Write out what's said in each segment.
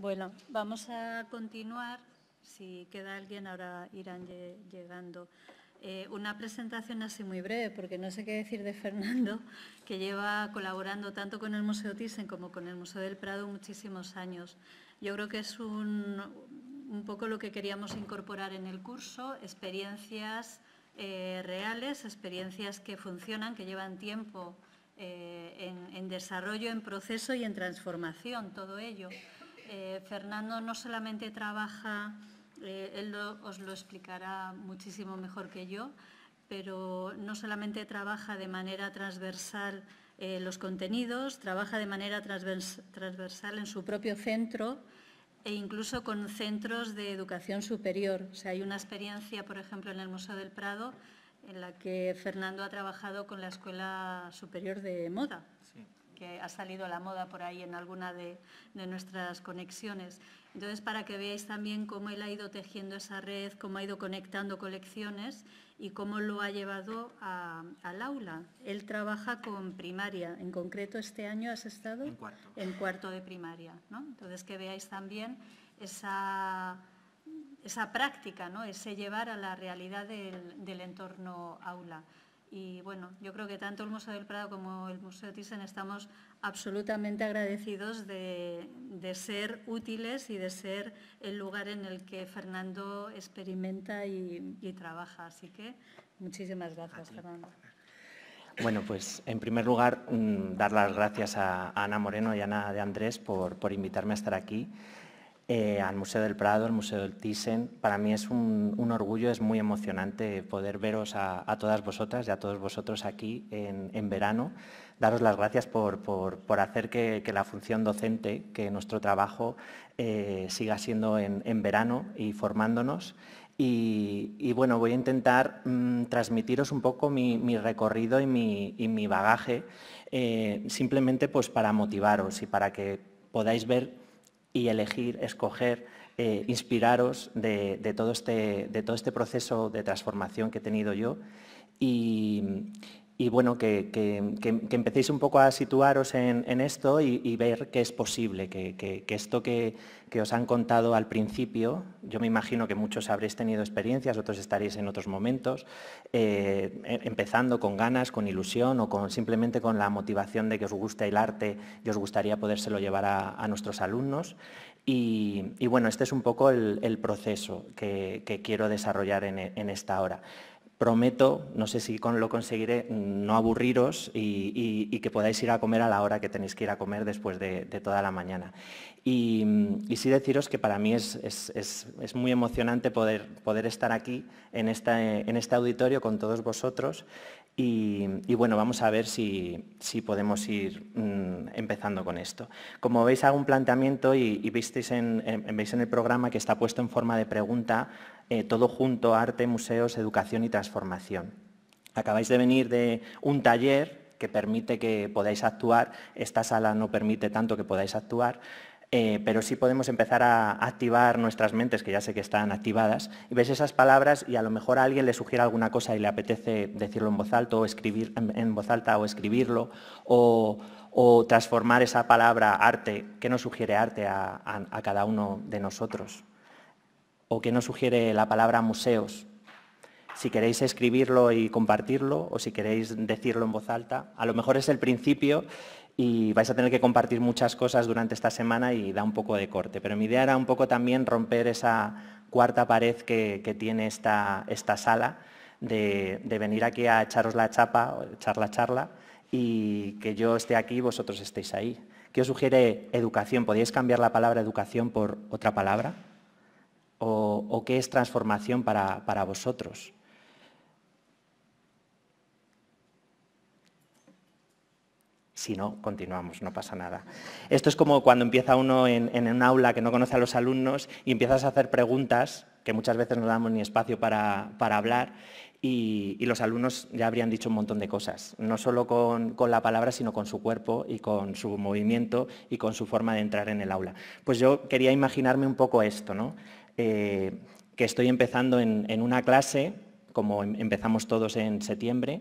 Bueno, vamos a continuar. Si queda alguien, ahora irán llegando. Eh, una presentación así muy breve, porque no sé qué decir de Fernando, que lleva colaborando tanto con el Museo Thyssen como con el Museo del Prado muchísimos años. Yo creo que es un, poco lo que queríamos incorporar en el curso, experiencias eh, reales, experiencias que funcionan, que llevan tiempo eh, en desarrollo, en proceso y en transformación, todo ello. Eh, Fernando no solamente trabaja, eh, él os lo explicará muchísimo mejor que yo, pero no solamente trabaja de manera transversal eh, los contenidos, trabaja de manera transversal en su propio centro e incluso con centros de educación superior. hay una experiencia, por ejemplo, en el Museo del Prado, en la que Fernando ha trabajado con la Escuela Superior de Moda que ha salido a la moda por ahí en alguna de, nuestras conexiones. Entonces, para que veáis también cómo él ha ido tejiendo esa red, cómo ha ido conectando colecciones y cómo lo ha llevado al aula. Él trabaja con primaria, en concreto este año has estado en cuarto, de primaria. Entonces, que veáis también esa práctica, ese llevar a la realidad del entorno aula. Y bueno, yo creo que tanto el Museo del Prado como el Museo Thyssen estamos absolutamente agradecidos de, ser útiles y de ser el lugar en el que Fernando experimenta y, trabaja. Así que muchísimas gracias, Fernando. Bueno, pues en primer lugar, mm, dar las gracias a Ana Moreno y Ana de Andrés por, por invitarme a estar aquí. Eh, al Museo del Prado, al Museo del Thyssen. Para mí es un, orgullo, es muy emocionante poder veros a, todas vosotras y a todos vosotros aquí en, verano. Daros las gracias por, hacer que, la función docente, que nuestro trabajo eh, siga siendo en, verano y formándonos. Y, bueno, voy a intentar mm, transmitiros un poco mi, recorrido y mi, bagaje, eh, simplemente pues para motivaros y para que podáis ver y elegir, escoger, eh, inspiraros de, de, todo este, de todo este proceso de transformación que he tenido yo y, y bueno, que, empecéis un poco a situaros en, esto y, ver qué es posible, que, esto que, os han contado al principio, yo me imagino que muchos habréis tenido experiencias, otros estaréis en otros momentos, eh, em, empezando con ganas, con ilusión o simplemente con la motivación de que os gusta el arte y os gustaría podérselo llevar a, nuestros alumnos. Y, bueno, este es un poco el, proceso que, quiero desarrollar en esta hora prometo, no sé si lo conseguiré, no aburriros y, que podáis ir a comer a la hora que tenéis que ir a comer después de, toda la mañana. Y, sí deciros que para mí es, muy emocionante poder, estar aquí en, este auditorio con todos vosotros y, bueno, vamos a ver si, podemos ir mm, empezando con esto. Como veis, hago un planteamiento y, veis en el programa que está puesto en forma de pregunta eh, todo junto, arte, museos, educación y transformación. Acabáis de venir de un taller que permite que podáis actuar, esta sala no permite tanto que podáis actuar, eh, pero sí podemos empezar a activar nuestras mentes, que ya sé que están activadas, y ves esas palabras y a lo mejor a alguien le sugiere alguna cosa y le apetece decirlo en voz alta o escribir en voz alta o escribirlo, o, transformar esa palabra arte, que nos sugiere arte a cada uno de nosotros o qué nos sugiere la palabra museos. Si queréis escribirlo y compartirlo o si queréis decirlo en voz alta, a lo mejor es el principio y vais a tener que compartir muchas cosas durante esta semana y da un poco de corte. Pero mi idea era un poco también romper esa cuarta pared que, tiene esta, sala, de, venir aquí a echaros la chapa, echar la charla, y que yo esté aquí y vosotros estéis ahí. ¿Qué os sugiere educación? ¿Podéis cambiar la palabra educación por otra palabra? o, qué es transformación para, vosotros. Si no, continuamos, no pasa nada. Esto es como cuando empieza uno en, un aula que no conoce a los alumnos y empiezas a hacer preguntas que muchas veces no damos ni espacio para, hablar y, los alumnos ya habrían dicho un montón de cosas, no solo con, con, la palabra, sino con su cuerpo y con su movimiento y con su forma de entrar en el aula. Pues yo quería imaginarme un poco esto, ¿no? Eh, que estoy empezando en, una clase, como em, empezamos todos en septiembre,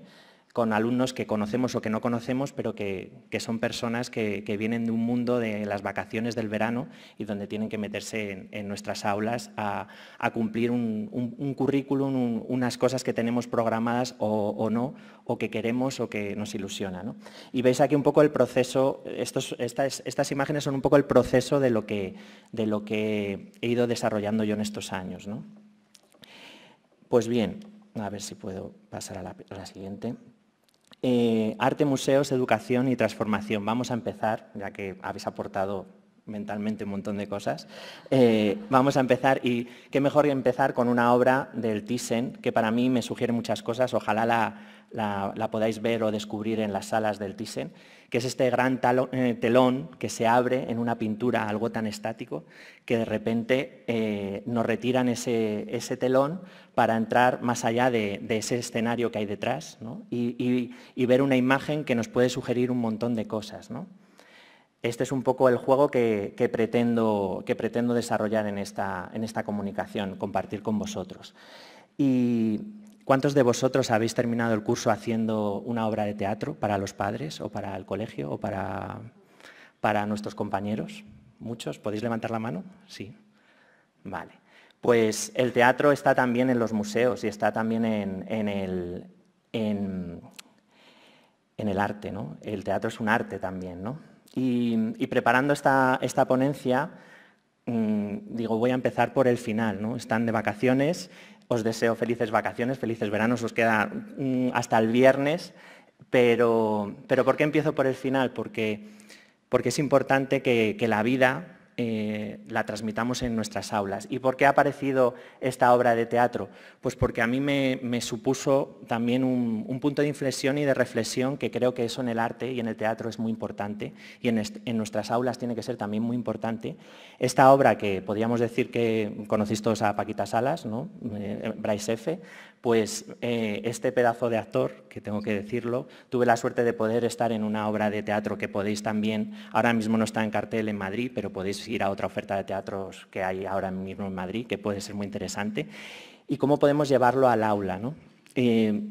con alumnos que conocemos o que no conocemos, pero que, son personas que, vienen de un mundo de las vacaciones del verano y donde tienen que meterse en, nuestras aulas a, cumplir un, currículum, unas cosas que tenemos programadas o, no, o que queremos o que nos ilusiona. Y veis aquí un poco el proceso, estas, imágenes son un poco el proceso de lo, que, de lo que he ido desarrollando yo en estos años. Pues bien, a ver si puedo pasar a la siguiente. Eh, arte, museos, educación y transformación. Vamos a empezar, ya que habéis aportado mentalmente un montón de cosas. Eh, vamos a empezar y qué mejor que empezar con una obra del Thyssen que para mí me sugiere muchas cosas, ojalá la, podáis ver o descubrir en las salas del Thyssen, que es este gran eh, telón que se abre en una pintura, algo tan estático, que de repente eh, nos retiran ese, telón para entrar más allá de, ese escenario que hay detrás y, y, ver una imagen que nos puede sugerir un montón de cosas. ¿no? Este es un poco el juego que, pretendo, desarrollar en esta, comunicación, compartir con vosotros. Y ¿Cuántos de vosotros habéis terminado el curso haciendo una obra de teatro para los padres o para el colegio o para, nuestros compañeros? ¿Muchos? ¿Podéis levantar la mano? Sí. Vale. Pues el teatro está también en los museos y está también en, el, en el, arte, ¿no? El teatro es un arte también, ¿no? Y, preparando esta, ponencia, mm, digo, voy a empezar por el final. Están de vacaciones, os deseo felices vacaciones, felices veranos, os queda mm, hasta el viernes, pero, ¿por qué empiezo por el final? Porque, es importante que la vida eh, la transmitamos en nuestras aulas. ¿Y por qué ha aparecido esta obra de teatro? Pues porque a mí me, supuso también un, punto de inflexión y de reflexión que creo que eso en el arte y en el teatro es muy importante y en, nuestras aulas tiene que ser también muy importante. Esta obra que podríamos decir que conocéis todos a Paquita Salas, ¿no? Eh, Bryce pues eh, este pedazo de actor, que tengo que decirlo, tuve la suerte de poder estar en una obra de teatro que podéis también, ahora mismo no está en cartel en Madrid, pero podéis ir a otra oferta de teatros que hay ahora mismo en Madrid, que puede ser muy interesante, y cómo podemos llevarlo al aula. ¿no? Eh,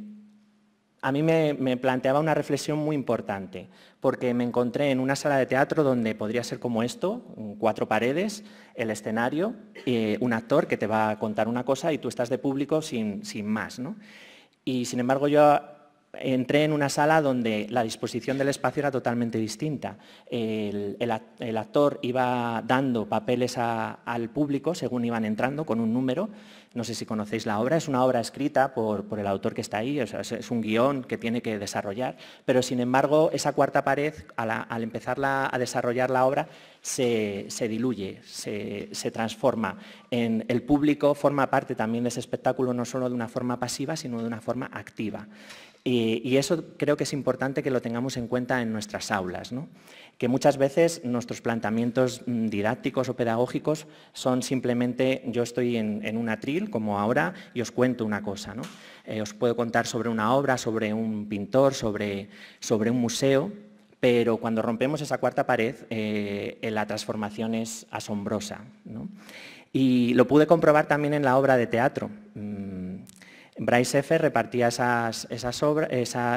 a mí me, planteaba una reflexión muy importante, porque me encontré en una sala de teatro donde podría ser como esto, cuatro paredes, el escenario, un actor que te va a contar una cosa y tú estás de público sin, más. Y sin embargo yo entré en una sala donde la disposición del espacio era totalmente distinta. El, actor iba dando papeles al público según iban entrando con un número no sé si conocéis la obra, es una obra escrita por, el autor que está ahí, es, un guión que tiene que desarrollar, pero sin embargo esa cuarta pared, al, empezar a desarrollar la obra, se, diluye, se, se, transforma. En, el público forma parte también de ese espectáculo no solo de una forma pasiva, sino de una forma activa. Y, eso creo que es importante que lo tengamos en cuenta en nuestras aulas, que muchas veces nuestros planteamientos mm, didácticos o pedagógicos son simplemente yo estoy en, un atril, como ahora, y os cuento una cosa. Eh, os puedo contar sobre una obra, sobre un pintor, sobre, sobre un museo, pero cuando rompemos esa cuarta pared, eh, eh, la transformación es asombrosa. Y lo pude comprobar también en la obra de teatro. Mm, Bryce F. repartía esas, esas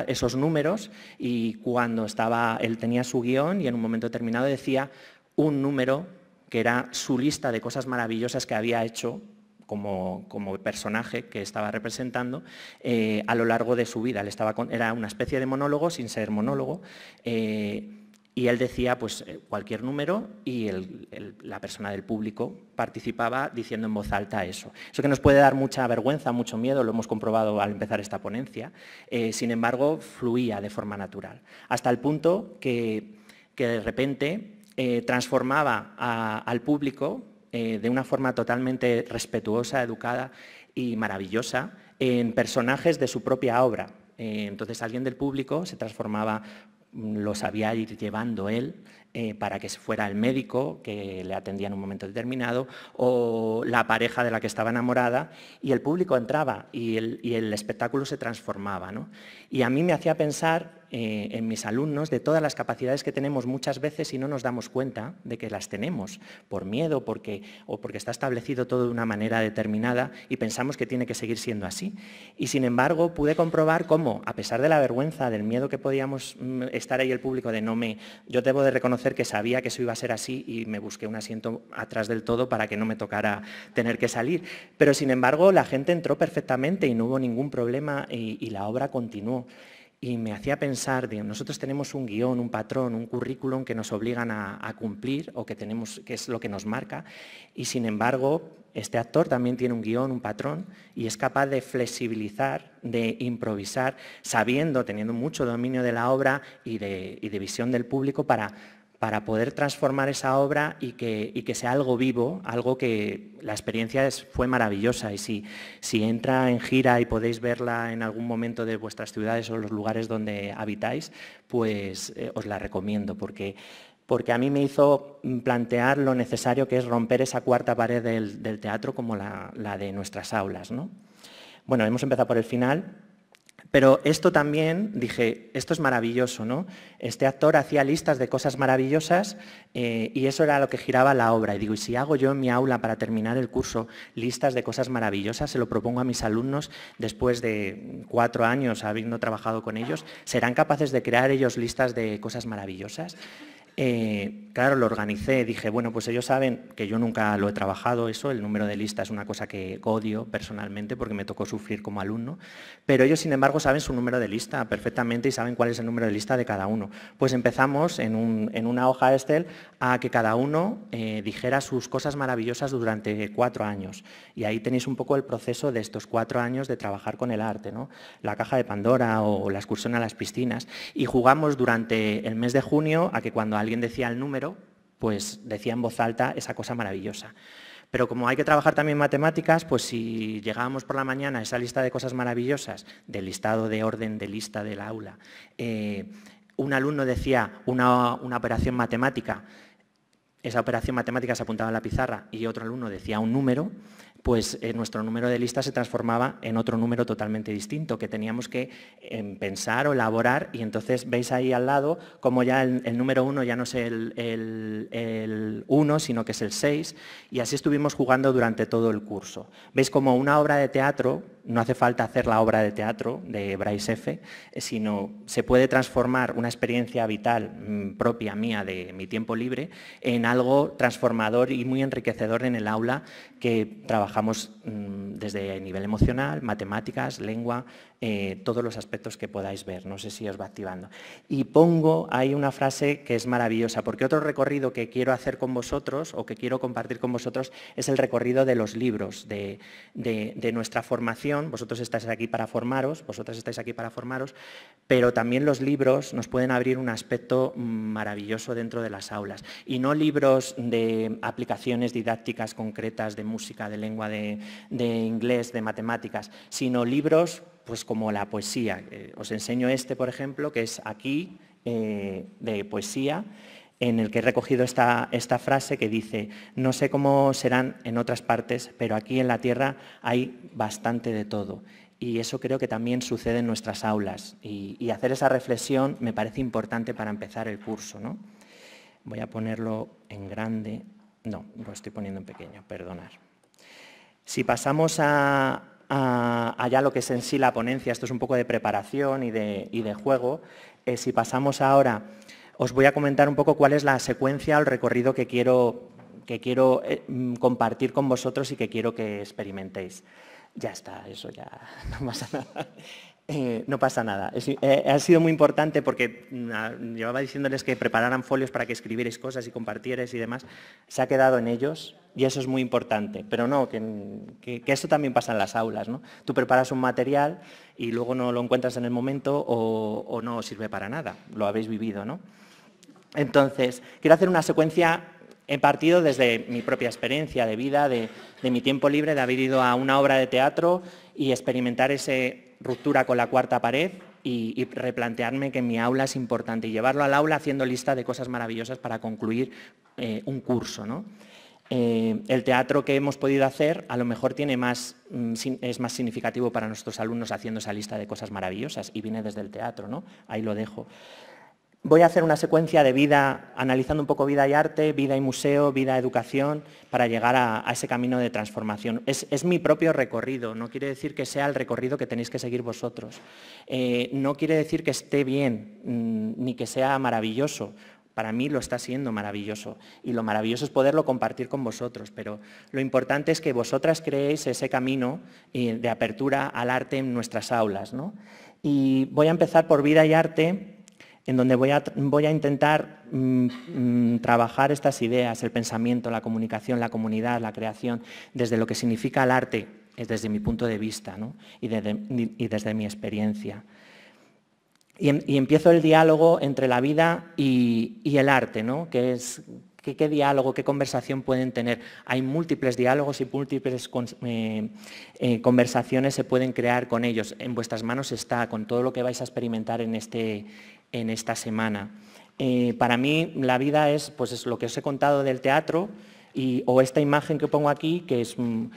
esos números y cuando estaba, él tenía su guión y en un momento determinado decía un número que era su lista de cosas maravillosas que había hecho como, como, personaje que estaba representando eh, a lo largo de su vida. estaba era una especie de monólogo sin ser monólogo. Eh, y él decía pues, eh, cualquier número y la persona del público participaba diciendo en voz alta eso. Eso que nos puede dar mucha vergüenza, mucho miedo, lo hemos comprobado al empezar esta ponencia, eh, sin embargo fluía de forma natural, hasta el punto que, de repente eh, transformaba al público de una forma totalmente respetuosa, educada y maravillosa en personajes de su propia obra. entonces alguien del público se transformaba lo sabía ir llevando él eh, para que se fuera el médico que le atendía en un momento determinado, o la pareja de la que estaba enamorada, y el público entraba y el, espectáculo se transformaba. ¿no? Y a mí me hacía pensar eh, en mis alumnos de todas las capacidades que tenemos muchas veces y no nos damos cuenta de que las tenemos, por miedo o porque está establecido todo de una manera determinada y pensamos que tiene que seguir siendo así. Y sin embargo pude comprobar cómo, a pesar de la vergüenza, del miedo que podíamos mm, estar ahí el público de no me, yo debo de reconocer que sabía que eso iba a ser así y me busqué un asiento atrás del todo para que no me tocara tener que salir. Pero sin embargo la gente entró perfectamente y no hubo ningún problema y la obra continuó y me hacía pensar, nosotros tenemos un guión, un patrón, un currículum que nos obligan a, cumplir o que, tenemos, es lo que nos marca y sin embargo este actor también tiene un guión, un patrón y es capaz de flexibilizar, de improvisar, sabiendo, teniendo mucho dominio de la obra y de visión del público para para poder transformar esa obra y que, que, sea algo vivo, algo que la experiencia fue maravillosa. Y si, si, entra en gira y podéis verla en algún momento de vuestras ciudades o los lugares donde habitáis, pues eh, os la recomiendo porque, porque, a mí me hizo plantear lo necesario que es romper esa cuarta pared del, teatro como la, de nuestras aulas. ¿no? Bueno, hemos empezado por el final. Pero esto también, dije, esto es maravilloso, ¿no? Este actor hacía listas de cosas maravillosas eh, y eso era lo que giraba la obra. Y digo, y si hago yo en mi aula para terminar el curso listas de cosas maravillosas, se lo propongo a mis alumnos después de cuatro años habiendo trabajado con ellos, ¿serán capaces de crear ellos listas de cosas maravillosas? Eh, claro, lo organicé, dije, bueno, pues ellos saben que yo nunca lo he trabajado eso, el número de lista es una cosa que odio personalmente porque me tocó sufrir como alumno, pero ellos sin embargo saben su número de lista perfectamente y saben cuál es el número de lista de cada uno. Pues empezamos en, una hoja Excel a que cada uno eh, dijera sus cosas maravillosas durante cuatro años y ahí tenéis un poco el proceso de estos cuatro años de trabajar con el arte, ¿no? la caja de Pandora o la excursión a las piscinas y jugamos durante el mes de junio a que cuando alguien decía el número, pues decía en voz alta esa cosa maravillosa. Pero como hay que trabajar también matemáticas, pues si llegábamos por la mañana a esa lista de cosas maravillosas, del listado de orden de lista del aula, eh, un alumno decía una, operación matemática, esa operación matemática se apuntaba a la pizarra y otro alumno decía un número, pues eh, nuestro número de lista se transformaba en otro número totalmente distinto que teníamos que em, pensar o elaborar y entonces veis ahí al lado como ya el, número 1 ya no es el 1 sino que es el 6 y así estuvimos jugando durante todo el curso. Veis como una obra de teatro no hace falta hacer la obra de teatro de Bryce F., sino se puede transformar una experiencia vital mm, propia mía de mi tiempo libre en algo transformador y muy enriquecedor en el aula que trabajamos mm, desde nivel emocional, matemáticas, lengua, eh, todos los aspectos que podáis ver. No sé si os va activando. Y pongo ahí una frase que es maravillosa, porque otro recorrido que quiero hacer con vosotros o que quiero compartir con vosotros es el recorrido de los libros, de, nuestra formación. Vosotros estáis aquí para formaros, vosotras estáis aquí para formaros, pero también los libros nos pueden abrir un aspecto maravilloso dentro de las aulas. Y no libros de aplicaciones didácticas concretas de música, de lengua, de inglés, de matemáticas, sino libros pues como la poesía. Eh, os enseño este, por ejemplo, que es aquí, eh, de poesía, en el que he recogido esta, esta frase que dice, no sé cómo serán en otras partes, pero aquí en la Tierra hay bastante de todo. Y eso creo que también sucede en nuestras aulas. Y, hacer esa reflexión me parece importante para empezar el curso. Voy a ponerlo en grande. No, lo estoy poniendo en pequeño, perdonar. Si pasamos a, allá lo que es en sí la ponencia, esto es un poco de preparación y de, de juego, eh, si pasamos ahora, os voy a comentar un poco cuál es la secuencia o el recorrido que quiero, que quiero eh, mm, compartir con vosotros y que quiero que experimentéis. Ya está, eso ya no pasa nada. Eh, no pasa nada. Eh, ha sido muy importante porque mm, ah, llevaba diciéndoles que prepararan folios para que escribierais cosas y compartierais y demás. Se ha quedado en ellos y eso es muy importante. Pero no, que, eso esto también pasa en las aulas. ¿no? Tú preparas un material y luego no lo encuentras en el momento o, no sirve para nada. Lo habéis vivido. ¿no? Entonces, quiero hacer una secuencia he partido desde mi propia experiencia de vida, de, mi tiempo libre, de haber ido a una obra de teatro y experimentar ese ruptura con la cuarta pared y, replantearme que mi aula es importante y llevarlo al aula haciendo lista de cosas maravillosas para concluir eh, un curso. Eh, el teatro que hemos podido hacer a lo mejor tiene más, mm, es más significativo para nuestros alumnos haciendo esa lista de cosas maravillosas y viene desde el teatro, ¿no? ahí lo dejo. Voy a hacer una secuencia de vida, analizando un poco vida y arte, vida y museo, vida y educación, para llegar a, ese camino de transformación. Es, mi propio recorrido, no quiere decir que sea el recorrido que tenéis que seguir vosotros. Eh, no quiere decir que esté bien, mm, ni que sea maravilloso. Para mí lo está siendo maravilloso y lo maravilloso es poderlo compartir con vosotros, pero lo importante es que vosotras creéis ese camino eh, de apertura al arte en nuestras aulas. Y voy a empezar por vida y arte en donde voy a, voy a intentar mm, mm, trabajar estas ideas, el pensamiento, la comunicación, la comunidad, la creación, desde lo que significa el arte, es desde mi punto de vista y, desde, y, desde, mi experiencia. Em, y, empiezo el diálogo entre la vida y, el arte, ¿no? que es ¿Qué, diálogo, qué conversación pueden tener? Hay múltiples diálogos y múltiples eh, eh, conversaciones se pueden crear con ellos. En vuestras manos está, con todo lo que vais a experimentar en este, en esta semana. Eh, para mí la vida es, pues, lo que os he contado del teatro y, o esta imagen que pongo aquí, que es un,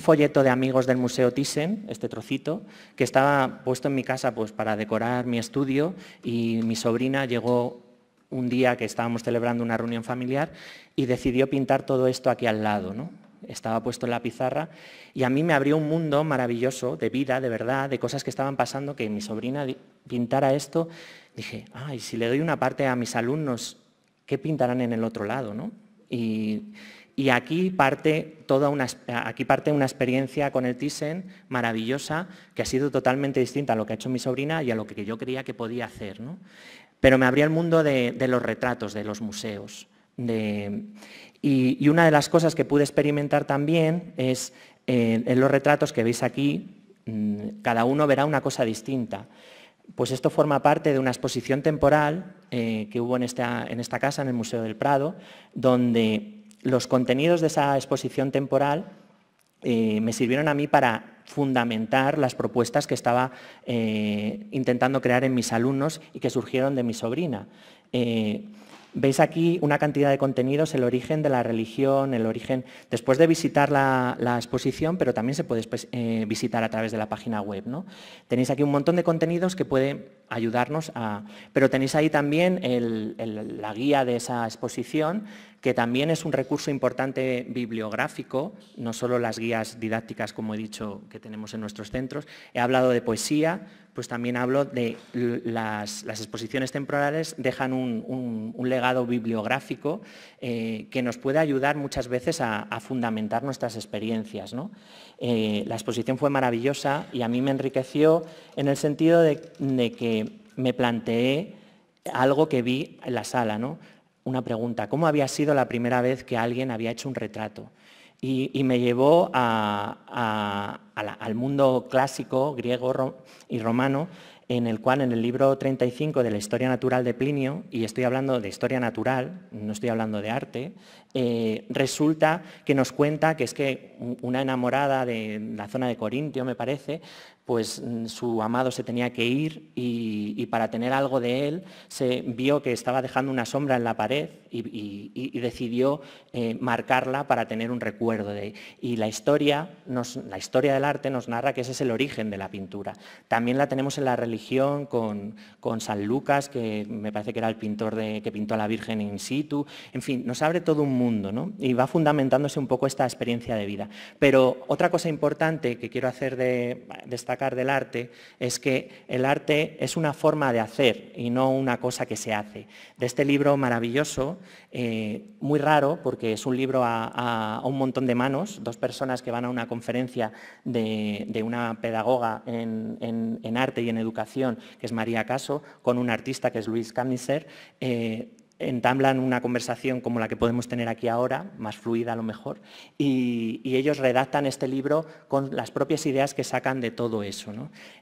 folleto de amigos del Museo Thyssen, este trocito, que estaba puesto en mi casa pues, para decorar mi estudio y mi sobrina llegó un día que estábamos celebrando una reunión familiar y decidió pintar todo esto aquí al lado. ¿no? estaba puesto en la pizarra y a mí me abrió un mundo maravilloso de vida, de verdad, de cosas que estaban pasando, que mi sobrina pintara esto, dije, ay, si le doy una parte a mis alumnos, ¿qué pintarán en el otro lado? ¿no? Y, aquí parte, una, aquí parte una experiencia con el Thyssen maravillosa que ha sido totalmente distinta a lo que ha hecho mi sobrina y a lo que yo creía que podía hacer. ¿no? Pero me abría el mundo de los retratos, de los museos y, una de las cosas que pude experimentar también es eh, en los retratos que veis aquí, mm, cada uno verá una cosa distinta. Pues esto forma parte de una exposición temporal eh, que hubo en esta, en esta casa, en el Museo del Prado, donde los contenidos de esa exposición temporal eh, me sirvieron a mí para fundamentar las propuestas que estaba intentando crear en mis alumnos y que surgieron de mi sobrina. Veis aquí una cantidad de contenidos, el origen de la religión, el origen después de visitar la, exposición, pero también se puede pues, eh, visitar a través de la página web. Tenéis aquí un montón de contenidos que pueden ayudarnos a... Pero tenéis ahí también la guía de esa exposición que también es un recurso importante bibliográfico, no solo las guías didácticas, como he dicho, que tenemos en nuestros centros. He hablado de poesía, pues también hablo de las, exposiciones temporales dejan un, legado bibliográfico eh, que nos puede ayudar muchas veces a, fundamentar nuestras experiencias. Eh, la exposición fue maravillosa y a mí me enriqueció en el sentido de, de que me planteé algo que vi en la sala, ¿no? una pregunta, ¿cómo había sido la primera vez que alguien había hecho un retrato? Y, me llevó al mundo clásico griego y romano, en el cual en el libro 35 de la historia natural de Plinio, y estoy hablando de historia natural, no estoy hablando de arte, eh, resulta que nos cuenta que es que una enamorada de la zona de Corintio, me parece, pues mm, su amado se tenía que ir y, para tener algo de él se vio que estaba dejando una sombra en la pared y, decidió eh, marcarla para tener un recuerdo de y la historia la historia del arte nos narra que ese es el origen de la pintura también la tenemos en la religión con, San Lucas que me parece que era el pintor de, que pintó a la Virgen in situ en fin nos abre todo un mundo, Y va fundamentándose un poco esta experiencia de vida. Pero otra cosa importante que quiero hacer de, destacar del arte es que el arte es una forma de hacer y no una cosa que se hace. De este libro maravilloso, eh, muy raro porque es un libro a, un montón de manos, dos personas que van a una conferencia de, una pedagoga en, arte y en educación, que es María Caso, con un artista que es Luis Camiser, eh, entamblan una conversación como la que podemos tener aquí ahora, más fluida a lo mejor, y, ellos redactan este libro con las propias ideas que sacan de todo eso.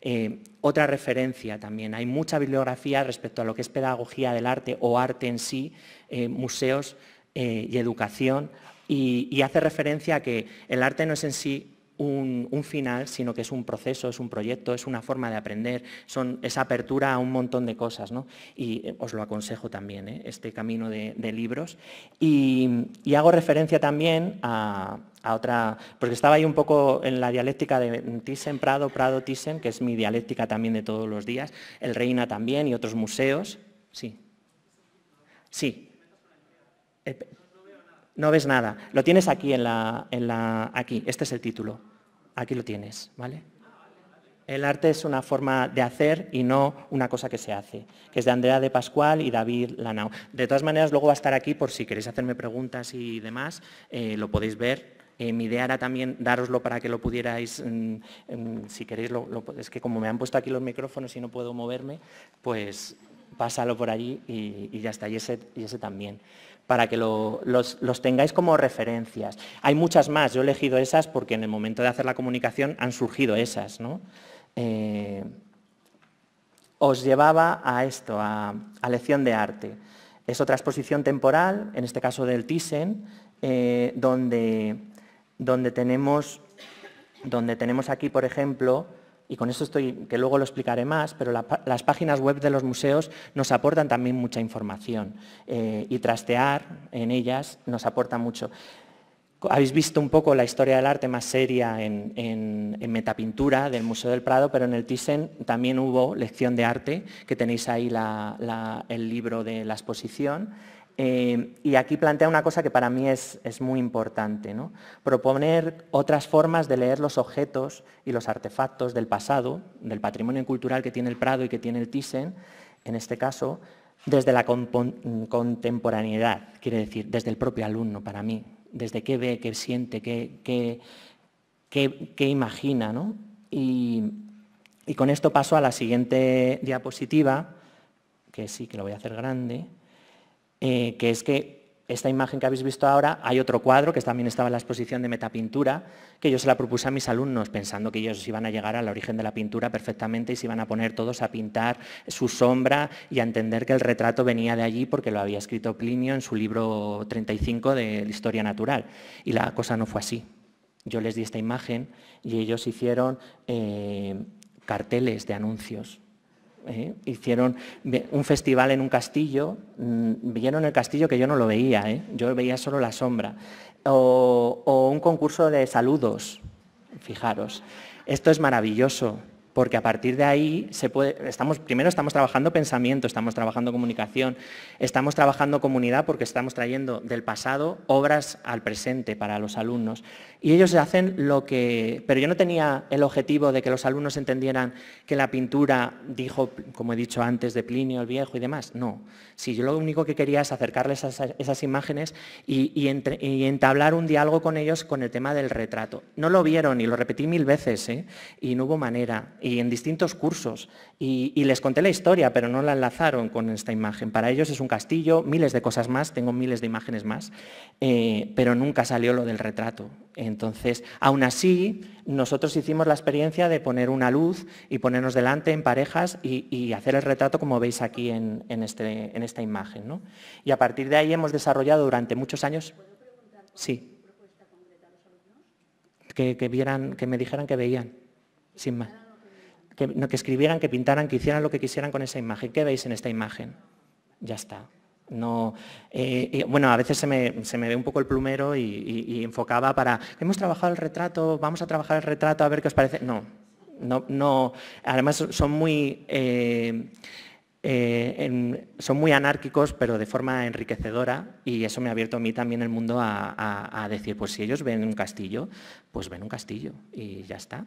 Eh, otra referencia también, hay mucha bibliografía respecto a lo que es pedagogía del arte o arte en sí, eh, museos eh, y educación, y hace referencia a que el arte no es en sí un, final, sino que es un proceso, es un proyecto, es una forma de aprender, son, es apertura a un montón de cosas. ¿no? Y eh, os lo aconsejo también, ¿eh? este camino de, libros. Y, hago referencia también a, otra, porque estaba ahí un poco en la dialéctica de Thyssen, Prado, Prado, Thyssen, que es mi dialéctica también de todos los días, el Reina también y otros museos. Sí. Sí. Eh, no ves nada. Lo tienes aquí en la aquí. Este es el título aquí lo tienes, ¿vale? El arte es una forma de hacer y no una cosa que se hace, que es de Andrea de Pascual y David Lanao. De todas maneras, luego va a estar aquí por si queréis hacerme preguntas y demás, eh, lo podéis ver. Eh, mi idea era también daroslo para que lo pudierais, mm, mm, si queréis, es que como me han puesto aquí los micrófonos y no puedo moverme, pues pásalo por allí y, ya está, y ese también para que los, tengáis como referencias. Hay muchas más, yo he elegido esas porque en el momento de hacer la comunicación han surgido esas. ¿no? Eh, os llevaba a esto, a, lección de arte. Es otra exposición temporal, en este caso del Thyssen, eh, donde, donde tenemos aquí, por ejemplo, y con eso estoy, que luego lo explicaré más, pero las páginas web de los museos nos aportan también mucha información eh, y trastear en ellas nos aporta mucho. Habéis visto un poco la historia del arte más seria en, Metapintura del Museo del Prado, pero en el Thyssen también hubo lección de arte, que tenéis ahí el libro de la exposición. Eh, y aquí plantea una cosa que para mí es, muy importante, ¿no? proponer otras formas de leer los objetos y los artefactos del pasado, del patrimonio cultural que tiene el Prado y que tiene el Thyssen, en este caso, desde la contemporaneidad, quiere decir, desde el propio alumno para mí, desde qué ve, qué siente, qué, imagina. Y, y con esto paso a la siguiente diapositiva, que sí, que lo voy a hacer grande eh, que es que esta imagen que habéis visto ahora, hay otro cuadro que también estaba en la exposición de metapintura, que yo se la propuse a mis alumnos pensando que ellos iban a llegar al origen de la pintura perfectamente y se iban a poner todos a pintar su sombra y a entender que el retrato venía de allí porque lo había escrito Plinio en su libro 35 de Historia Natural. Y la cosa no fue así. Yo les di esta imagen y ellos hicieron eh, carteles de anuncios ¿eh? hicieron un festival en un castillo, mm, vieron el castillo que yo no lo veía, ¿eh? yo veía solo la sombra, o, un concurso de saludos, fijaros. Esto es maravilloso, porque a partir de ahí estamos, primero estamos trabajando pensamiento, estamos trabajando comunicación, estamos trabajando comunidad porque estamos trayendo del pasado obras al presente para los alumnos y ellos hacen lo que... Pero yo no tenía el objetivo de que los alumnos entendieran que la pintura dijo, como he dicho antes, de Plinio el Viejo y demás. No. si yo lo único que quería es acercarles esas, esas imágenes y, entablar un diálogo con ellos con el tema del retrato. No lo vieron y lo repetí mil veces ¿eh? y no hubo manera. Y en distintos cursos. Y, les conté la historia, pero no la enlazaron con esta imagen. Para ellos es un castillo, miles de cosas más, tengo miles de imágenes más, eh, pero nunca salió lo del retrato. Entonces, aún así, nosotros hicimos la experiencia de poner una luz y ponernos delante en parejas y, hacer el retrato como veis aquí en, este, esta imagen. Y a partir de ahí hemos desarrollado durante muchos años... Sí. Que, que, vieran, que me dijeran que veían, sin más que, escribieran, que pintaran, que hicieran lo que quisieran con esa imagen. ¿Qué veis en esta imagen? Ya está. No, eh, bueno, a veces se me, ve un poco el plumero y, enfocaba para, hemos trabajado el retrato, vamos a trabajar el retrato, a ver qué os parece. No, no, no además son muy... Eh, eh, son muy anárquicos, pero de forma enriquecedora, y eso me ha abierto a mí también el mundo a, decir, pues si ellos ven un castillo, pues ven un castillo, y ya está.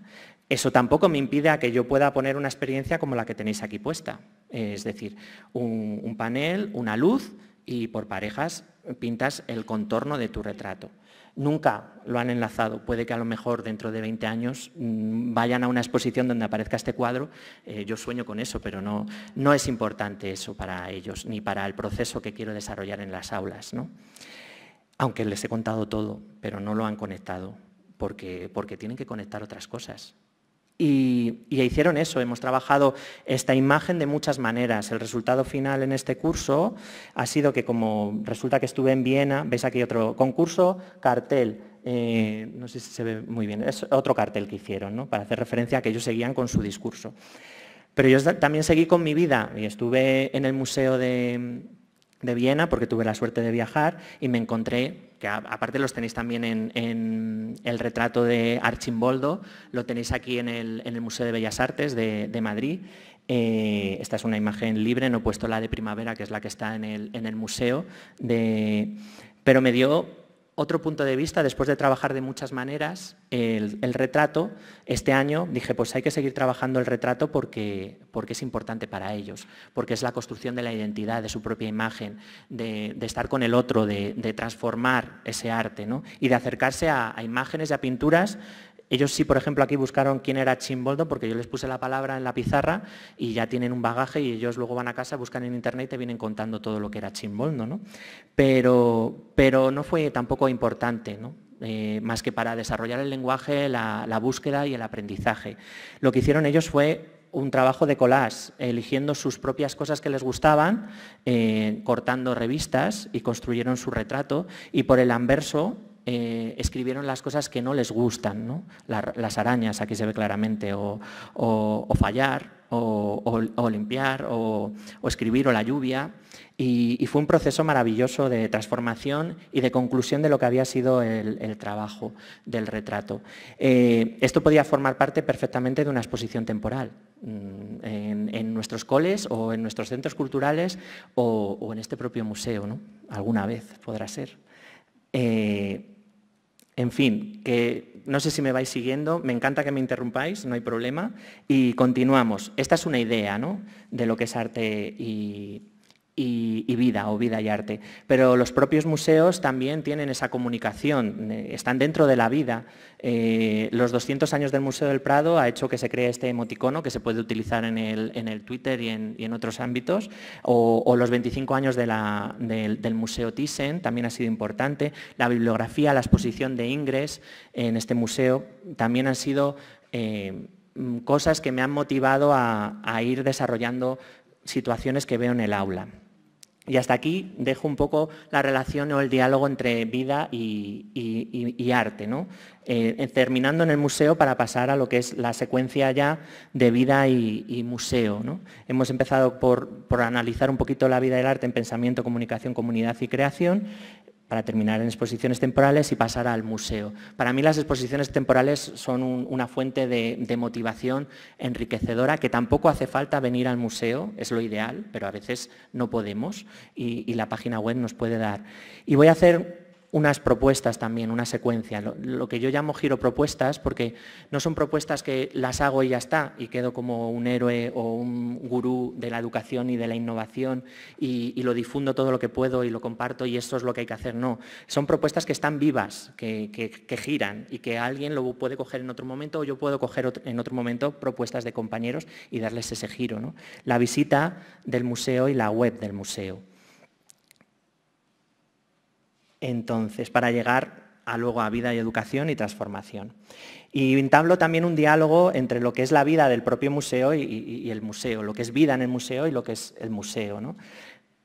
Eso tampoco me impide a que yo pueda poner una experiencia como la que tenéis aquí puesta, es decir, un panel, una luz, y por parejas pintas el contorno de tu retrato nunca lo han enlazado. Puede que a lo mejor dentro de 20 años mm, vayan a una exposición donde aparezca este cuadro. Eh, yo sueño con eso, pero no, no es importante eso para ellos, ni para el proceso que quiero desarrollar en las aulas. ¿no? Aunque les he contado todo, pero no lo han conectado, porque tienen que conectar otras cosas. Y, hicieron eso, hemos trabajado esta imagen de muchas maneras. El resultado final en este curso ha sido que como resulta que estuve en Viena, veis aquí otro concurso, cartel, eh, no sé si se ve muy bien, es otro cartel que hicieron, ¿no? para hacer referencia a que ellos seguían con su discurso. Pero yo también seguí con mi vida y estuve en el Museo de Viena porque tuve la suerte de viajar y me encontré que aparte los tenéis también en, el retrato de Archimboldo, lo tenéis aquí en el, Museo de Bellas Artes de, Madrid. Eh, esta es una imagen libre, no he puesto la de primavera, que es la que está en el, museo, pero me dio otro punto de vista, después de trabajar de muchas maneras el, retrato, este año dije, pues hay que seguir trabajando el retrato porque, porque es importante para ellos, porque es la construcción de la identidad, de su propia imagen, de, estar con el otro, de, transformar ese arte ¿no? y de acercarse a, a, imágenes y a pinturas ellos sí, por ejemplo, aquí buscaron quién era Chimboldo, porque yo les puse la palabra en la pizarra y ya tienen un bagaje y ellos luego van a casa, buscan en internet y vienen contando todo lo que era Chimboldo, Pero, pero no fue tampoco importante, ¿no? Eh, más que para desarrollar el lenguaje, la, búsqueda y el aprendizaje. Lo que hicieron ellos fue un trabajo de collage, eligiendo sus propias cosas que les gustaban, eh, cortando revistas y construyeron su retrato. Y por el anverso eh, escribieron las cosas que no les gustan, las arañas, aquí se ve claramente, o, fallar, o, limpiar, o, escribir, o la lluvia, y, fue un proceso maravilloso de transformación y de conclusión de lo que había sido el, trabajo del retrato. Eh, esto podía formar parte perfectamente de una exposición temporal, mm, en, nuestros coles o en nuestros centros culturales o, en este propio museo, ¿no? alguna vez podrá ser. Eh, en fin, que no sé si me vais siguiendo, me encanta que me interrumpáis, no hay problema, y continuamos. Esta es una idea ¿no? de lo que es arte y, y, vida o vida y arte. Pero los propios museos también tienen esa comunicación, eh, están dentro de la vida. Eh, los 200 años del Museo del Prado ha hecho que se cree este emoticono que se puede utilizar en el, Twitter y en, otros ámbitos. O, los 25 años del Museo Thyssen también ha sido importante. La bibliografía, la exposición de Ingres en este museo también han sido... Eh, mm, cosas que me han motivado a ir desarrollando situaciones que veo en el aula. Y hasta aquí dejo un poco la relación o el diálogo entre vida y, arte, eh, terminando en el museo para pasar a lo que es la secuencia ya de vida y, museo. Hemos empezado por, por, analizar un poquito la vida del arte en pensamiento, comunicación, comunidad y creación para terminar en exposiciones temporales y pasar al museo. Para mí las exposiciones temporales son una fuente de, motivación enriquecedora que tampoco hace falta venir al museo, es lo ideal, pero a veces no podemos y, y la página web nos puede dar. Y voy a hacer unas propuestas también, una secuencia, lo, que yo llamo giro propuestas, porque no son propuestas que las hago y ya está, y quedo como un héroe o un gurú de la educación y de la innovación, y, lo difundo todo lo que puedo y lo comparto y eso es lo que hay que hacer, no. Son propuestas que están vivas, que, giran y que alguien lo puede coger en otro momento o yo puedo coger en otro momento propuestas de compañeros y darles ese giro. La visita del museo y la web del museo entonces, para llegar a luego a vida y educación y transformación. Y entablo también un diálogo entre lo que es la vida del propio museo y, el museo, lo que es vida en el museo y lo que es el museo.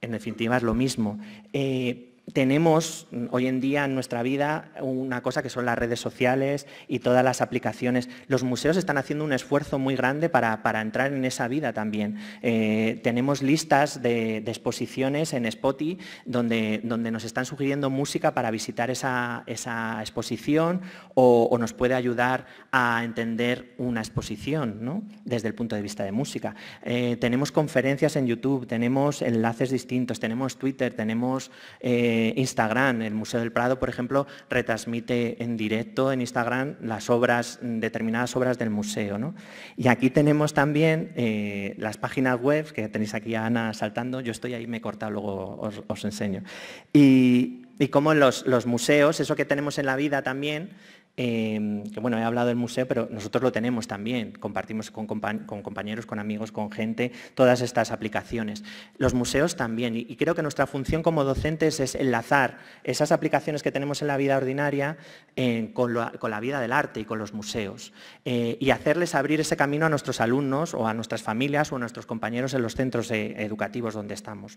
En definitiva es lo mismo. Eh, tenemos hoy en día en nuestra vida una cosa que son las redes sociales y todas las aplicaciones. Los museos están haciendo un esfuerzo muy grande para, entrar en esa vida también. Eh, tenemos listas de, exposiciones en Spotify donde, donde nos están sugiriendo música para visitar esa, exposición o, nos puede ayudar a entender una exposición desde el punto de vista de música. Eh, tenemos conferencias en YouTube, tenemos enlaces distintos, tenemos Twitter, tenemos... Eh, Instagram. El Museo del Prado, por ejemplo, retransmite en directo en Instagram las obras, determinadas obras del museo. Y aquí tenemos también eh, las páginas web, que tenéis aquí a Ana saltando, yo estoy ahí, me he cortado, luego os, enseño. Y, como cómo los museos, eso que tenemos en la vida también, Em, que bueno, he hablado del museo, pero nosotros lo tenemos también, compartimos con, compañeros, con amigos, con gente, todas estas aplicaciones. Los museos también, y, creo que nuestra función como docentes es enlazar esas aplicaciones que tenemos en la vida ordinaria con, la vida del arte y con los museos, eh, y hacerles abrir ese camino a nuestros alumnos o a nuestras familias o a nuestros compañeros en los centros eh, educativos donde estamos.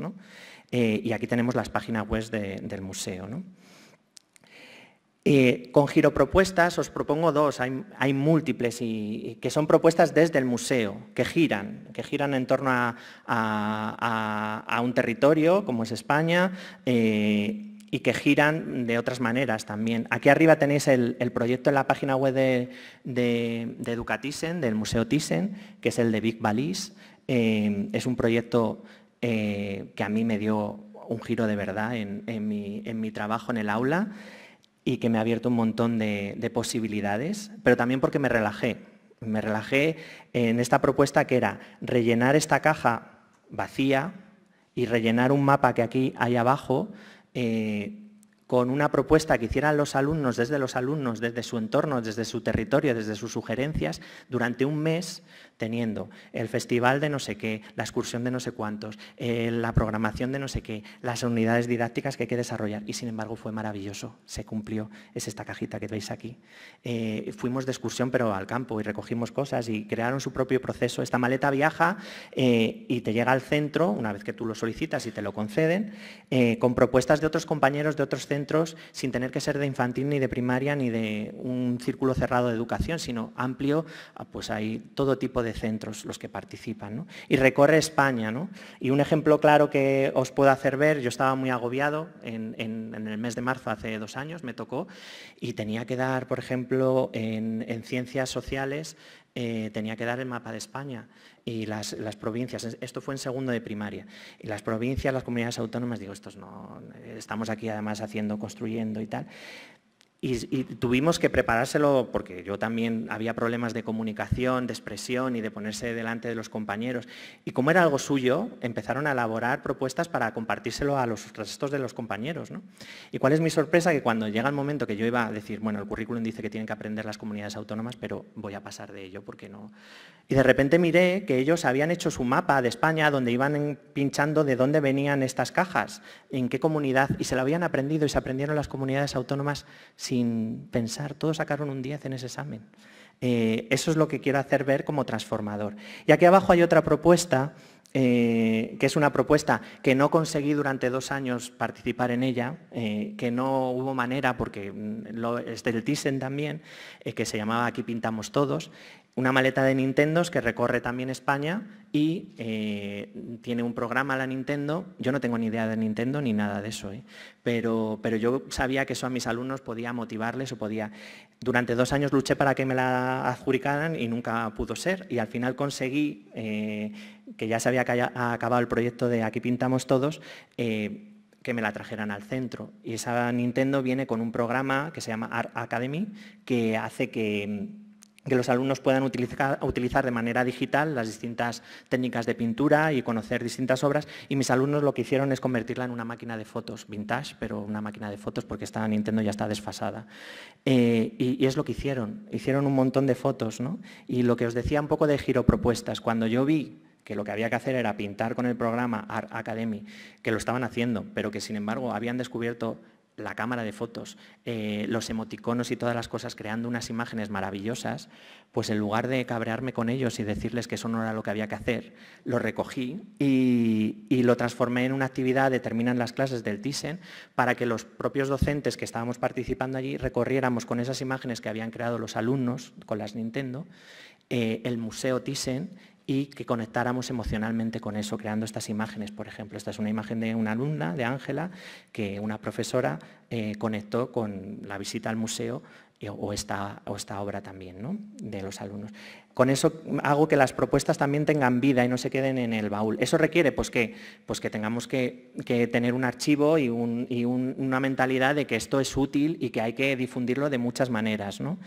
Eh, y aquí tenemos las páginas web del museo. Eh, con propuestas os propongo dos, hay, múltiples, y, que son propuestas desde el museo, que giran, que giran en torno a, un territorio como es España. Eh, y que giran de otras maneras también. Aquí arriba tenéis el, proyecto en la página web de, de, Educatisen, del Museo Thyssen, que es el de Big Balis. Eh, es un proyecto que a mí me dio un giro de verdad en mi trabajo en el aula y que me ha abierto un montón de, posibilidades, pero también porque me relajé. Me relajé en esta propuesta que era rellenar esta caja vacía y rellenar un mapa que aquí hay abajo eh, con una propuesta que hicieran los alumnos, desde los alumnos, desde su entorno, desde su territorio, desde sus sugerencias, durante un mes teniendo el festival de no sé qué, la excursión de no sé cuántos, eh, la programación de no sé qué, las unidades didácticas que hay que desarrollar. Y sin embargo fue maravilloso, se cumplió, es esta cajita que veis aquí. Eh, fuimos de excursión pero al campo y recogimos cosas y crearon su propio proceso. Esta maleta viaja eh, y te llega al centro, una vez que tú lo solicitas y te lo conceden, con propuestas de otros compañeros de otros centros sin tener que ser de infantil ni de primaria ni de un círculo cerrado de educación, sino amplio, ah, pues hay todo tipo de centros los que participan. Y recorre España. Y un ejemplo claro que os puedo hacer ver, yo estaba muy agobiado en, el mes de marzo, hace dos años, me tocó, y tenía que dar, por ejemplo, en, ciencias sociales, eh, tenía que dar el mapa de España y las, las, provincias, esto fue en segundo de primaria, y las provincias, las comunidades autónomas, digo, estos no, estamos aquí además haciendo, construyendo y tal, y, tuvimos que preparárselo porque yo también había problemas de comunicación, de expresión y de ponerse delante de los compañeros. Y como era algo suyo, empezaron a elaborar propuestas para compartírselo a los restos de los compañeros. ¿Y cuál es mi sorpresa? Que cuando llega el momento que yo iba a decir, bueno, el currículum dice que tienen que aprender las comunidades autónomas, pero voy a pasar de ello porque no. Y de repente miré que ellos habían hecho su mapa de España donde iban pinchando de dónde venían estas cajas, en qué comunidad, y se lo habían aprendido y se aprendieron las comunidades autónomas sin pensar. Todos sacaron un 10 en ese examen. Eh, eso es lo que quiero hacer ver como transformador. Y aquí abajo hay otra propuesta, eh, que es una propuesta que no conseguí durante dos años participar en ella, eh, que no hubo manera, porque mm, lo, es del Thyssen también, que se llamaba Aquí pintamos todos, una maleta de Nintendos que recorre también España y eh, tiene un programa la Nintendo. Yo no tengo ni idea de Nintendo ni nada de eso, ¿eh? pero, pero yo sabía que eso a mis alumnos podía motivarles o podía... Durante dos años luché para que me la adjudicaran y nunca pudo ser y al final conseguí, eh, que ya se había acabado el proyecto de Aquí pintamos todos, que me la trajeran al centro. Y esa Nintendo viene con un programa que se llama Art Academy, que hace que que los alumnos puedan utilizar, de manera digital las distintas técnicas de pintura y conocer distintas obras. Y mis alumnos lo que hicieron es convertirla en una máquina de fotos, vintage, pero una máquina de fotos porque esta Nintendo ya está desfasada. Eh, y, es lo que hicieron, hicieron un montón de fotos. Y lo que os decía un poco de giro propuestas, cuando yo vi que lo que había que hacer era pintar con el programa Art Academy, que lo estaban haciendo, pero que sin embargo habían descubierto la cámara de fotos, eh, los emoticonos y todas las cosas creando unas imágenes maravillosas, pues en lugar de cabrearme con ellos y decirles que eso no era lo que había que hacer, lo recogí y, lo transformé en una actividad de terminan las clases del Thyssen para que los propios docentes que estábamos participando allí recorriéramos con esas imágenes que habían creado los alumnos con las Nintendo eh, el Museo Thyssen y que conectáramos emocionalmente con eso, creando estas imágenes, por ejemplo. Esta es una imagen de una alumna, de Ángela, que una profesora eh, conectó con la visita al museo eh, o, esta, esta, obra también de los alumnos. Con eso hago que las propuestas también tengan vida y no se queden en el baúl. Eso requiere pues, que, pues, que tengamos que, tener un archivo y, una mentalidad de que esto es útil y que hay que difundirlo de muchas maneras. ¿no?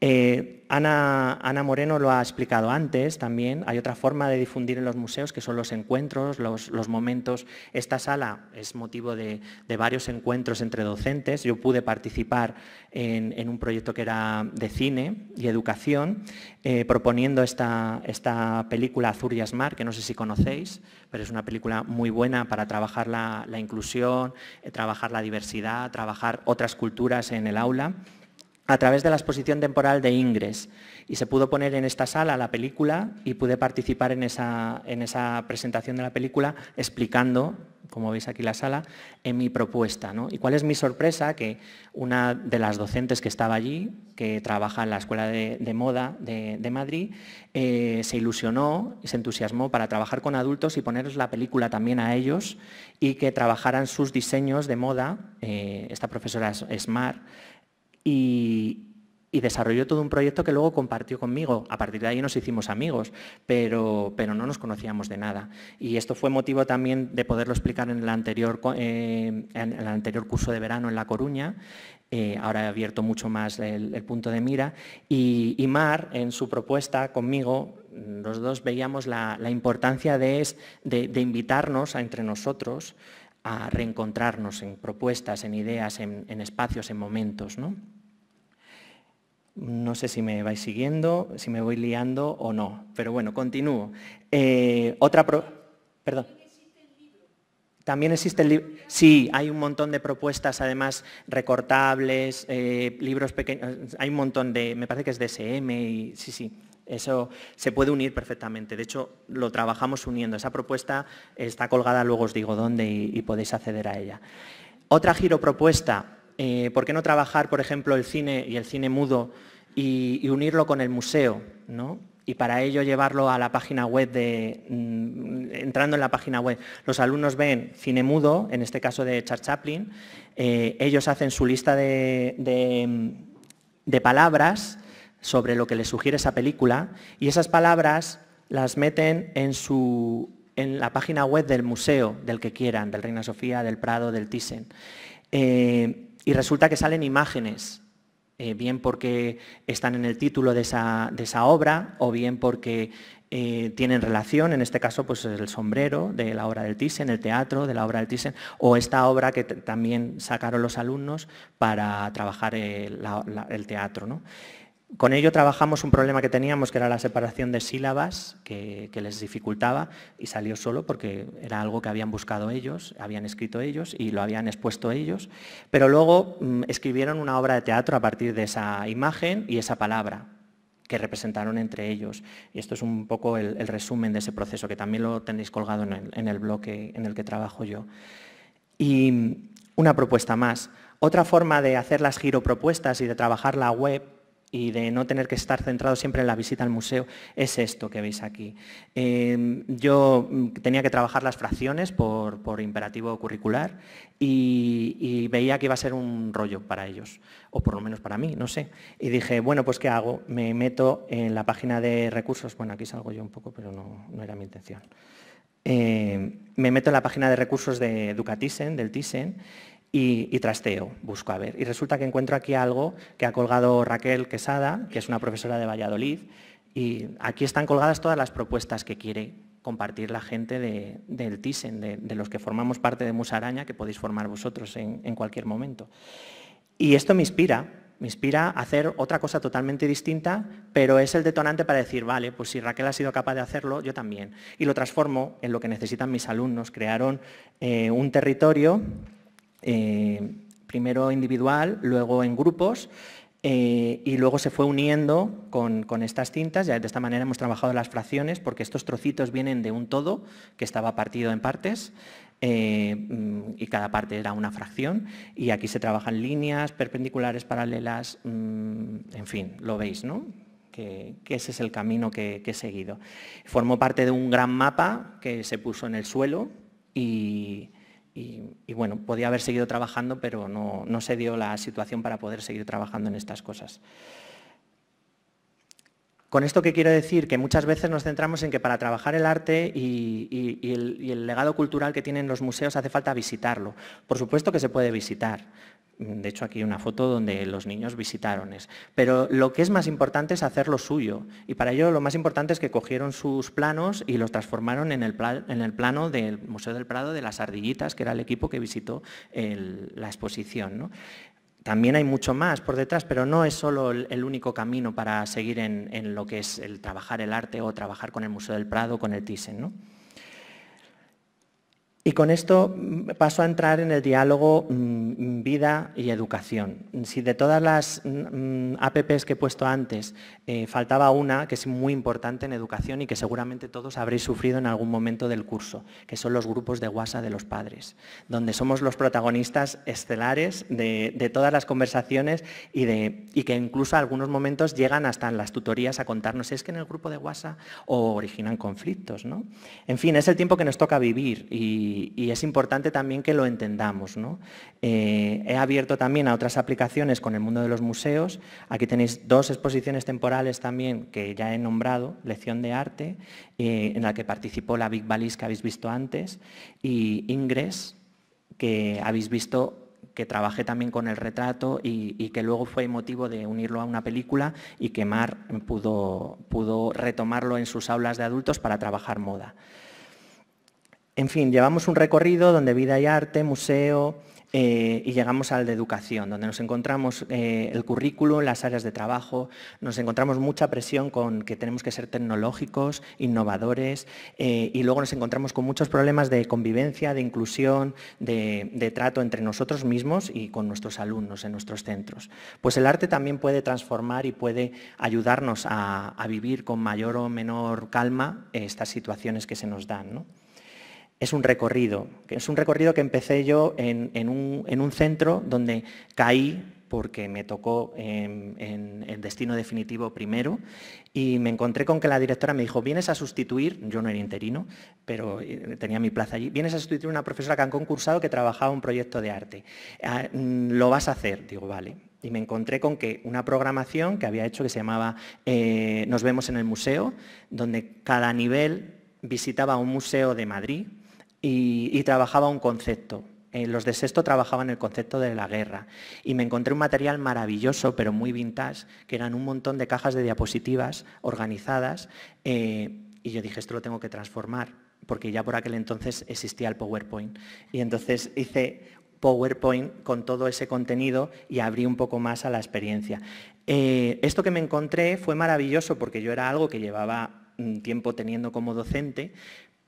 Eh, Ana, Moreno lo ha explicado antes también. Hay otra forma de difundir en los museos que son los encuentros, los, momentos. Esta sala es motivo de, varios encuentros entre docentes. Yo pude participar en, un proyecto que era de cine y educación, eh, proponiendo esta, película Azur y que no sé si conocéis, pero es una película muy buena para trabajar la, inclusión, eh, trabajar la diversidad, trabajar otras culturas en el aula a través de la exposición temporal de Ingres y se pudo poner en esta sala la película y pude participar en esa, en esa presentación de la película explicando, como veis aquí la sala, en mi propuesta. ¿no? Y cuál es mi sorpresa, que una de las docentes que estaba allí, que trabaja en la Escuela de, Moda de, Madrid, eh, se ilusionó y se entusiasmó para trabajar con adultos y poner la película también a ellos y que trabajaran sus diseños de moda, eh, esta profesora es Mar, y, desarrolló todo un proyecto que luego compartió conmigo. A partir de ahí nos hicimos amigos, pero, no nos conocíamos de nada. Y esto fue motivo también de poderlo explicar en el anterior, eh, en el anterior curso de verano en La Coruña. Eh, ahora he abierto mucho más el, punto de mira. Y, Mar, en su propuesta conmigo, los dos veíamos la, importancia de, de, de invitarnos a entre nosotros a reencontrarnos en propuestas, en ideas, en, espacios, en momentos. ¿no? sé si me vais siguiendo, si me voy liando o no, pero bueno, continúo. Eh, otra pro... Perdón. También existe el libro. Sí, hay un montón de propuestas, además recortables, eh, libros pequeños. Hay un montón de. Me parece que es DSM y. Sí, sí. Eso se puede unir perfectamente. De hecho, lo trabajamos uniendo. Esa propuesta está colgada, luego os digo dónde y, podéis acceder a ella. Otra giro propuesta, eh, ¿por qué no trabajar, por ejemplo, el cine y el cine mudo y, unirlo con el museo? y para ello llevarlo a la página web de mm, entrando en la página web. Los alumnos ven cine mudo, en este caso de Charles Chaplin, eh, ellos hacen su lista de palabras sobre lo que les sugiere esa película y esas palabras las meten en, su, en la página web del museo, del que quieran, del Reina Sofía, del Prado, del Thyssen. Eh, y resulta que salen imágenes, eh, bien porque están en el título de esa, obra o bien porque eh, tienen relación, en este caso pues el sombrero de la obra del Thyssen, el teatro de la obra del Thyssen, o esta obra que también sacaron los alumnos para trabajar el, el teatro. ¿no? Con ello trabajamos un problema que teníamos, que era la separación de sílabas, que, les dificultaba, y salió solo porque era algo que habían buscado ellos, habían escrito ellos y lo habían expuesto ellos, pero luego mm, escribieron una obra de teatro a partir de esa imagen y esa palabra que representaron entre ellos. Y esto es un poco el, resumen de ese proceso, que también lo tenéis colgado en en el bloque en el que trabajo yo. Y mm, una propuesta más. Otra forma de hacer las giropropuestas y de trabajar la web y de no tener que estar centrado siempre en la visita al museo es esto que veis aquí. Em, yo mm, tenía que trabajar las fracciones por, imperativo curricular y, veía que iba a ser un rollo para ellos, o por lo menos para mí, no sé. Y dije, bueno, pues ¿qué hago? Me meto en la página de recursos, bueno, aquí salgo yo un poco, pero no, era mi intención. Em, me meto en la página de recursos de Educatisen, del TISEN y, trasteo, busco a ver. Y resulta que encuentro aquí algo que ha colgado Raquel Quesada, que es una profesora de Valladolid, y aquí están colgadas todas las propuestas que quiere compartir la gente del TISEN, de, los que formamos parte de Musaraña, que podéis formar vosotros en, cualquier momento. Y esto me inspira, me inspira a hacer otra cosa totalmente distinta, pero es el detonante para decir, vale, pues si Raquel ha sido capaz de hacerlo, yo también. Y lo transformo en lo que necesitan mis alumnos. Crearon eh, un territorio eh, primero individual, luego en grupos, eh, y luego se fue uniendo con, estas cintas, ya de esta manera hemos trabajado las fracciones, porque estos trocitos vienen de un todo que estaba partido en partes, eh, y cada parte era una fracción, y aquí se trabajan líneas, perpendiculares, paralelas, mm, en fin, lo veis, ¿no? Que, ese es el camino que he seguido. Formó parte de un gran mapa que se puso en el suelo y y, bueno, podía haber seguido trabajando, pero no, se dio la situación para poder seguir trabajando en estas cosas. Con esto que quiero decir, que muchas veces nos centramos en que para trabajar el arte y el legado cultural que tienen los museos hace falta visitarlo. Por supuesto que se puede visitar, de hecho, aquí hay una foto donde los niños visitaron. Pero lo que es más importante es hacer lo suyo. Y para ello lo más importante es que cogieron sus planos y los transformaron en el, plano del Museo del Prado de las Ardillitas, que era el equipo que visitó la exposición. también hay mucho más por detrás, pero no es solo el, único camino para seguir en, lo que es el trabajar el arte o trabajar con el Museo del Prado, con el Thyssen. Y con esto mm, paso a entrar en el diálogo mm, mm, vida y educación. Si de todas las APPs que he puesto antes eh, faltaba una que es muy importante en educación y que seguramente todos habréis sufrido en algún momento del curso, que son los grupos de WhatsApp de los padres, donde somos los protagonistas estelares de, todas las conversaciones y, que incluso a algunos momentos llegan hasta en las tutorías a contarnos si es que en el grupo de WhatsApp o originan conflictos. ¿no? En fin, es el tiempo que nos toca vivir y y, es importante también que lo entendamos. Eh, he abierto también a otras aplicaciones con el mundo de los museos. Aquí tenéis dos exposiciones temporales también que ya he nombrado, Lección de Arte, eh, en la que participó la Big Balis que habéis visto antes, y Ingres, que habéis visto que trabajé también con el retrato y, que luego fue motivo de unirlo a una película y que Mar pudo retomarlo en sus aulas de adultos para trabajar moda. En fin, llevamos un recorrido donde vida y arte, museo, eh, y llegamos al de educación, donde nos encontramos eh, el currículo, las áreas de trabajo, nos encontramos mucha presión con que tenemos que ser tecnológicos, innovadores, eh, y luego nos encontramos con muchos problemas de convivencia, de inclusión, de, trato entre nosotros mismos y con nuestros alumnos en nuestros centros. Pues el arte también puede transformar y puede ayudarnos a, a vivir con mayor o menor calma estas situaciones que se nos dan. ¿no? es un recorrido. Es un recorrido que empecé yo en, un, centro donde caí porque me tocó en, el destino definitivo primero y me encontré con que la directora me dijo, vienes a sustituir, yo no era interino, pero eh, tenía mi plaza allí, vienes a sustituir una profesora que han concursado que trabajaba un proyecto de arte. Ah, mm, lo vas a hacer, digo, vale. Y me encontré con que una programación que había hecho que se llamaba eh, Nos vemos en el museo, donde cada nivel visitaba un museo de Madrid, y, trabajaba un concepto. Eh, los de sexto trabajaban el concepto de la guerra y me encontré un material maravilloso, pero muy vintage, que eran un montón de cajas de diapositivas organizadas eh, y yo dije, esto lo tengo que transformar, porque ya por aquel entonces existía el PowerPoint. Y entonces hice PowerPoint con todo ese contenido y abrí un poco más a la experiencia. Eh, esto que me encontré fue maravilloso porque yo era algo que llevaba un tiempo teniendo como docente,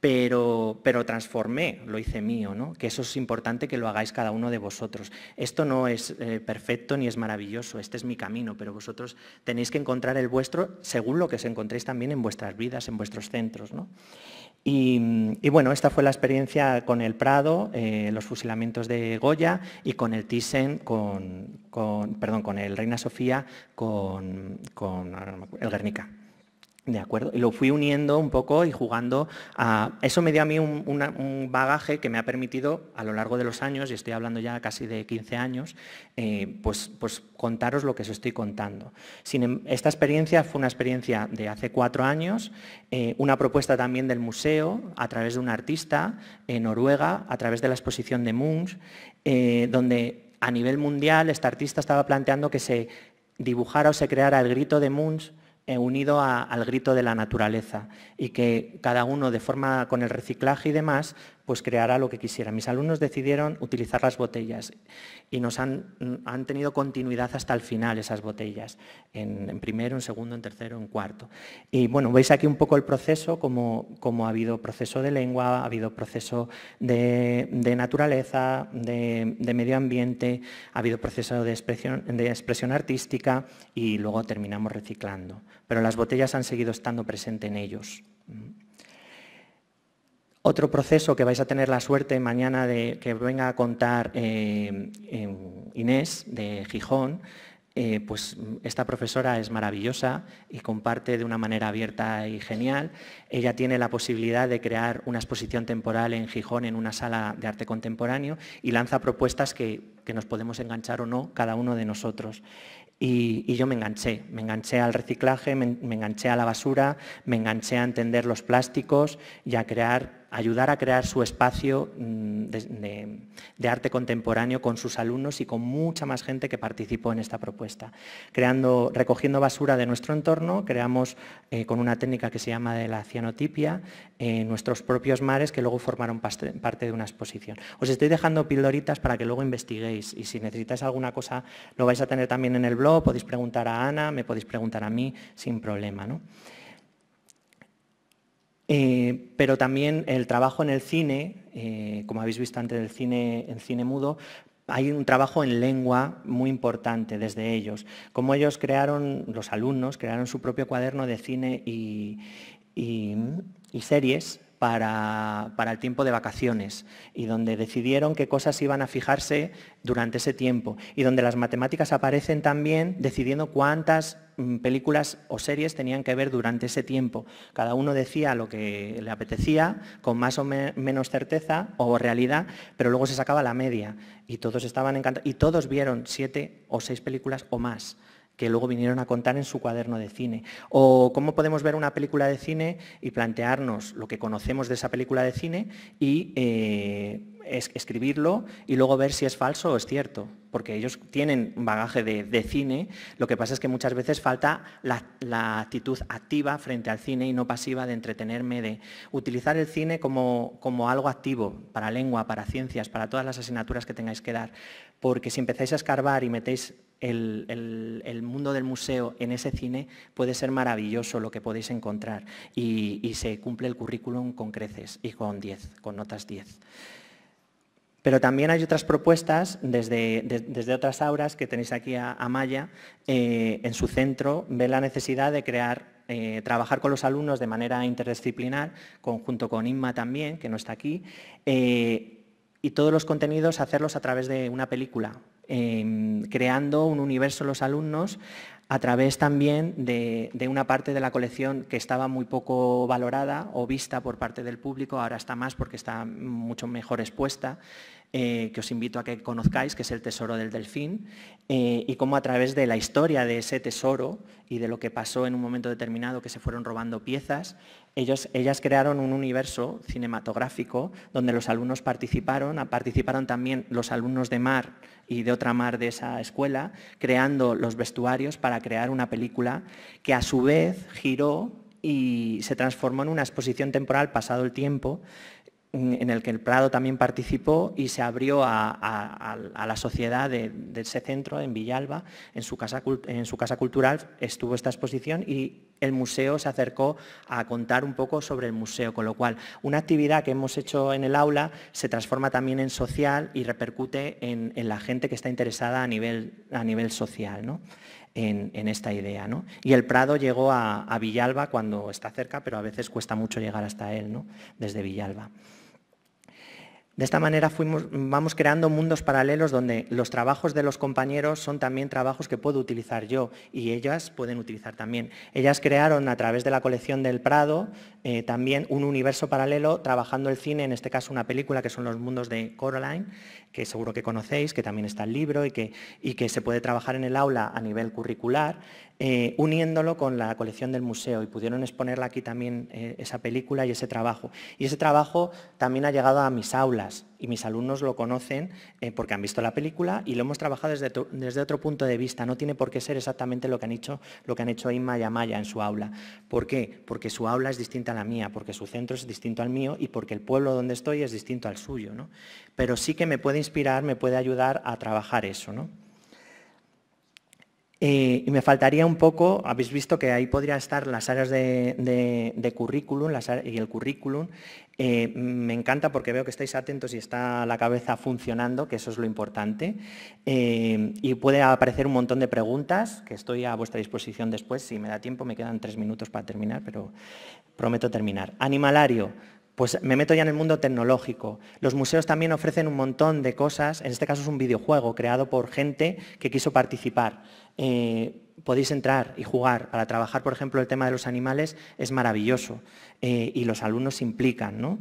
pero, transformé, lo hice mío, ¿no? que eso es importante que lo hagáis cada uno de vosotros. Esto no es eh, perfecto ni es maravilloso, este es mi camino, pero vosotros tenéis que encontrar el vuestro según lo que os encontréis también en vuestras vidas, en vuestros centros. ¿no? Y, bueno, esta fue la experiencia con el Prado, eh, los fusilamientos de Goya y con el Thyssen, con, perdón, con el Reina Sofía, con, con el Guernica acuerdo? Y lo fui uniendo un poco y jugando a... Eso me dio a mí un, bagaje que me ha permitido a lo largo de los años, y estoy hablando ya casi de 15 años, eh, pues, pues, contaros lo que os estoy contando. Sin, em, esta experiencia fue una experiencia de hace cuatro años, eh, una propuesta también del museo a través de un artista en eh, Noruega, a través de la exposición de Munch, donde a nivel mundial este artista estaba planteando que se dibujara o se creara el grito de Munch eh, unido al grito de la naturaleza y que cada uno de forma con el reciclaje y demás pues creará lo que quisiera. Mis alumnos decidieron utilizar las botellas y nos han, han tenido continuidad hasta el final esas botellas, en, primero, en segundo, en tercero, en cuarto. Y bueno, veis aquí un poco el proceso, como, como ha habido proceso de lengua, ha habido proceso de, naturaleza, de, medio ambiente, ha habido proceso de expresión, de expresión artística y luego terminamos reciclando. Pero las botellas han seguido estando presentes en ellos. Otro proceso que vais a tener la suerte mañana de que venga a contar eh, em, Inés de Gijón, eh, pues esta profesora es maravillosa y comparte de una manera abierta y genial. Ella tiene la posibilidad de crear una exposición temporal en Gijón en una sala de arte contemporáneo y lanza propuestas que, nos podemos enganchar o no cada uno de nosotros. Y, yo me enganché, me enganché al reciclaje, me enganché a la basura, me enganché a entender los plásticos y a crear ayudar a crear su espacio mm, de, arte contemporáneo con sus alumnos y con mucha más gente que participó en esta propuesta. Creando, recogiendo basura de nuestro entorno, creamos eh, con una técnica que se llama de la cianotipia eh, nuestros propios mares que luego formaron parte de una exposición. Os estoy dejando pildoritas para que luego investiguéis y si necesitáis alguna cosa lo vais a tener también en el blog, podéis preguntar a Ana, me podéis preguntar a mí sin problema. ¿no? Eh, pero también el trabajo en el cine, eh, como habéis visto antes del cine, en cine mudo, hay un trabajo en lengua muy importante desde ellos. Como ellos crearon, los alumnos crearon su propio cuaderno de cine y series para, el tiempo de vacaciones y donde decidieron qué cosas iban a fijarse durante ese tiempo y donde las matemáticas aparecen también decidiendo cuántas mm, películas o series tenían que ver durante ese tiempo. Cada uno decía lo que le apetecía con más o menos certeza o realidad, pero luego se sacaba la media y todos estaban encantados y todos vieron siete o seis películas o más que luego vinieron a contar en su cuaderno de cine. O cómo podemos ver una película de cine y plantearnos lo que conocemos de esa película de cine y eh, escribirlo y luego ver si es falso o es cierto. Porque ellos tienen un bagaje de, cine, lo que pasa es que muchas veces falta la, la, actitud activa frente al cine y no pasiva de entretenerme, de utilizar el cine como, como algo activo para lengua, para ciencias, para todas las asignaturas que tengáis que dar. Porque si empezáis a escarbar y metéis el, mundo del museo en ese cine puede ser maravilloso lo que podéis encontrar y, se cumple el currículum con creces y con 10, con notas 10. Pero también hay otras propuestas desde, otras auras que tenéis aquí a, Maya. Eh, en su centro ve la necesidad de crear, eh, trabajar con los alumnos de manera interdisciplinar, conjunto con Inma también, que no está aquí, eh, y todos los contenidos hacerlos a través de una película, Em, creando un universo los alumnos a través también de, una parte de la colección que estaba muy poco valorada o vista por parte del público, ahora está más porque está mucho mejor expuesta, eh, que os invito a que conozcáis, que es el Tesoro del Delfín, eh, y cómo a través de la historia de ese tesoro y de lo que pasó en un momento determinado que se fueron robando piezas, ellos, ellas crearon un universo cinematográfico donde los alumnos participaron, ah, participaron también los alumnos de mar y de otra mar de esa escuela, creando los vestuarios para crear una película que a su vez giró y se transformó en una exposición temporal pasado el tiempo en el que el Prado también participó y se abrió a, la sociedad de, ese centro en Villalba, en su, casa, cultural estuvo esta exposición y el museo se acercó a contar un poco sobre el museo, con lo cual una actividad que hemos hecho en el aula se transforma también en social y repercute en, la gente que está interesada a nivel, social. En, esta idea. Y el Prado llegó a, Villalba cuando está cerca, pero a veces cuesta mucho llegar hasta él, desde Villalba. De esta manera vamos creando mundos paralelos donde los trabajos de los compañeros son también trabajos que puedo utilizar yo y ellas pueden utilizar también. Ellas crearon a través de la colección del Prado eh, también un universo paralelo trabajando el cine, en este caso una película que son los mundos de Coraline, que seguro que conocéis, que también está el libro y que, y que se puede trabajar en el aula a nivel curricular. Eh, uniéndolo con la colección del museo y pudieron exponerla aquí también eh, esa película y ese trabajo. Y ese trabajo también ha llegado a mis aulas y mis alumnos lo conocen eh, porque han visto la película y lo hemos trabajado desde, otro punto de vista. No tiene por qué ser exactamente lo que han hecho, lo que han hecho Inma y en su aula. ¿Por qué? Porque su aula es distinta a la mía, porque su centro es distinto al mío y porque el pueblo donde estoy es distinto al suyo. Pero sí que me puede inspirar, me puede ayudar a trabajar eso. ¿no? Eh, y me faltaría un poco, habéis visto que ahí podría estar las áreas de, currículum y el currículum. Eh, me encanta porque veo que estáis atentos y está la cabeza funcionando, que eso es lo importante. Eh, y puede aparecer un montón de preguntas, que estoy a vuestra disposición después, si me da tiempo, me quedan tres minutos para terminar, pero prometo terminar. Animalario, pues me meto ya en el mundo tecnológico. Los museos también ofrecen un montón de cosas, en este caso es un videojuego creado por gente que quiso participar. Eh, podéis entrar y jugar. Para trabajar, por ejemplo, el tema de los animales es maravilloso eh, y los alumnos implican. ¿no?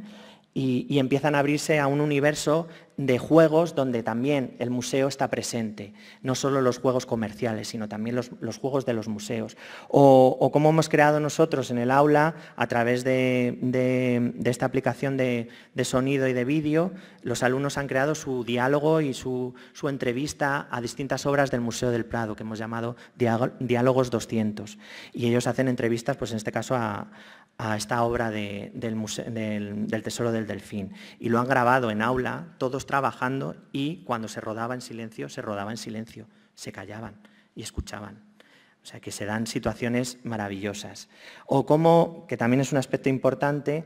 y, empiezan a abrirse a un universo de juegos donde también el museo está presente, no solo los juegos comerciales, sino también los, juegos de los museos. O, como hemos creado nosotros en el aula, a través de, esta aplicación de, sonido y de vídeo, los alumnos han creado su diálogo y su, su, entrevista a distintas obras del Museo del Prado, que hemos llamado Diálogos 200. Y ellos hacen entrevistas, pues en este caso, a, a esta obra del, del, Tesoro del Delfín. Y lo han grabado en aula, todos trabajando, y cuando se rodaba en silencio, se rodaba en silencio, se callaban y escuchaban. O sea, que se dan situaciones maravillosas. O como, que también es un aspecto importante,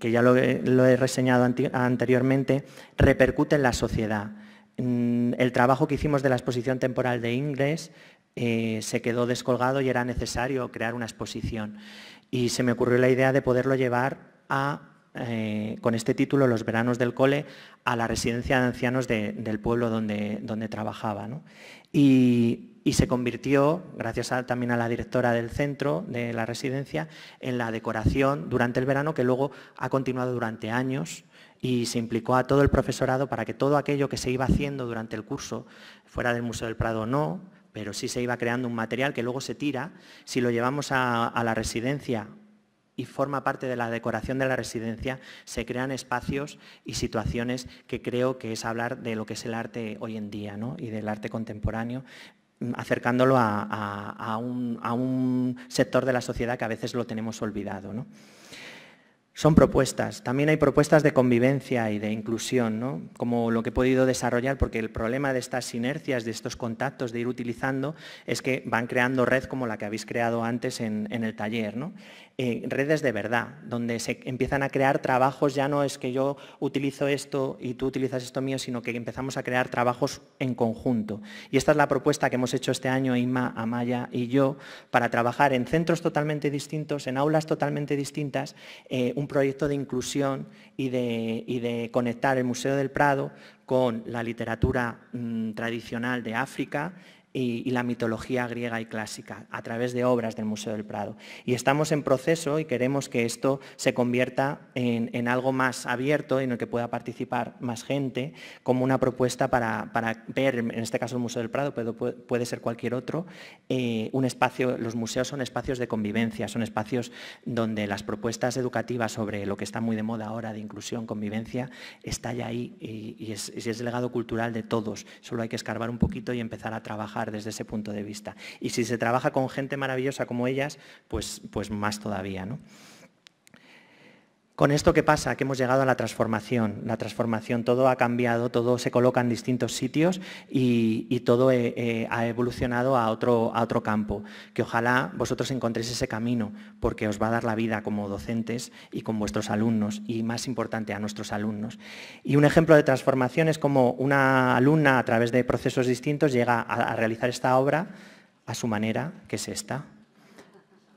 que ya lo, he reseñado anteriormente, repercute en la sociedad. Mm, el trabajo que hicimos de la exposición temporal de Ingres eh, se quedó descolgado y era necesario crear una exposición y se me ocurrió la idea de poderlo llevar eh, con este título, Los veranos del cole, a la residencia de ancianos del pueblo donde, donde trabajaba. Y, se convirtió, gracias también a la directora del centro de la residencia, en la decoración durante el verano que luego ha continuado durante años y se implicó a todo el profesorado para que todo aquello que se iba haciendo durante el curso, fuera del Museo del Prado o no, pero sí se iba creando un material que luego se tira. Si lo llevamos a, la residencia y forma parte de la decoración de la residencia, se crean espacios y situaciones que creo que es hablar de lo que es el arte hoy en día y del arte contemporáneo, mm, acercándolo a, un, sector de la sociedad que a veces lo tenemos olvidado. Son propuestas. También hay propuestas de convivencia y de inclusión, ¿no? como lo que he podido desarrollar, porque el problema de estas inercias, de estos contactos, de ir utilizando, es que van creando red como la que habéis creado antes en, el taller. ¿no? Eh, redes de verdad, donde se empiezan a crear trabajos, ya no es que yo utilizo esto y tú utilizas esto mío, sino que empezamos a crear trabajos en conjunto. Y esta es la propuesta que hemos hecho este año, Inma, Amaya y yo, para trabajar en centros totalmente distintos, en aulas totalmente distintas, eh, un proyecto de inclusión y de, de conectar el Museo del Prado con la literatura mm, tradicional de África y, la mitología griega y clásica a través de obras del Museo del Prado. Y estamos en proceso y queremos que esto se convierta en, algo más abierto, en el que pueda participar más gente, como una propuesta para, ver, en este caso el Museo del Prado, pero puede, ser cualquier otro, eh, un espacio, los museos son espacios de convivencia, son espacios donde las propuestas educativas sobre lo que está muy de moda ahora de inclusión, convivencia, está ya ahí y, es, es el legado cultural de todos. Solo hay que escarbar un poquito y empezar a trabajar desde ese punto de vista. Y si se trabaja con gente maravillosa como ellas, pues, pues más todavía. ¿no? Con esto, ¿qué pasa? Que hemos llegado a la transformación. La transformación, todo ha cambiado, todo se coloca en distintos sitios y, todo eh, eh, ha evolucionado a otro, campo. Que ojalá vosotros encontréis ese camino, porque os va a dar la vida como docentes y con vuestros alumnos, y más importante, a nuestros alumnos. Y un ejemplo de transformación es como una alumna, a través de procesos distintos, llega a, a realizar esta obra a su manera, que es esta.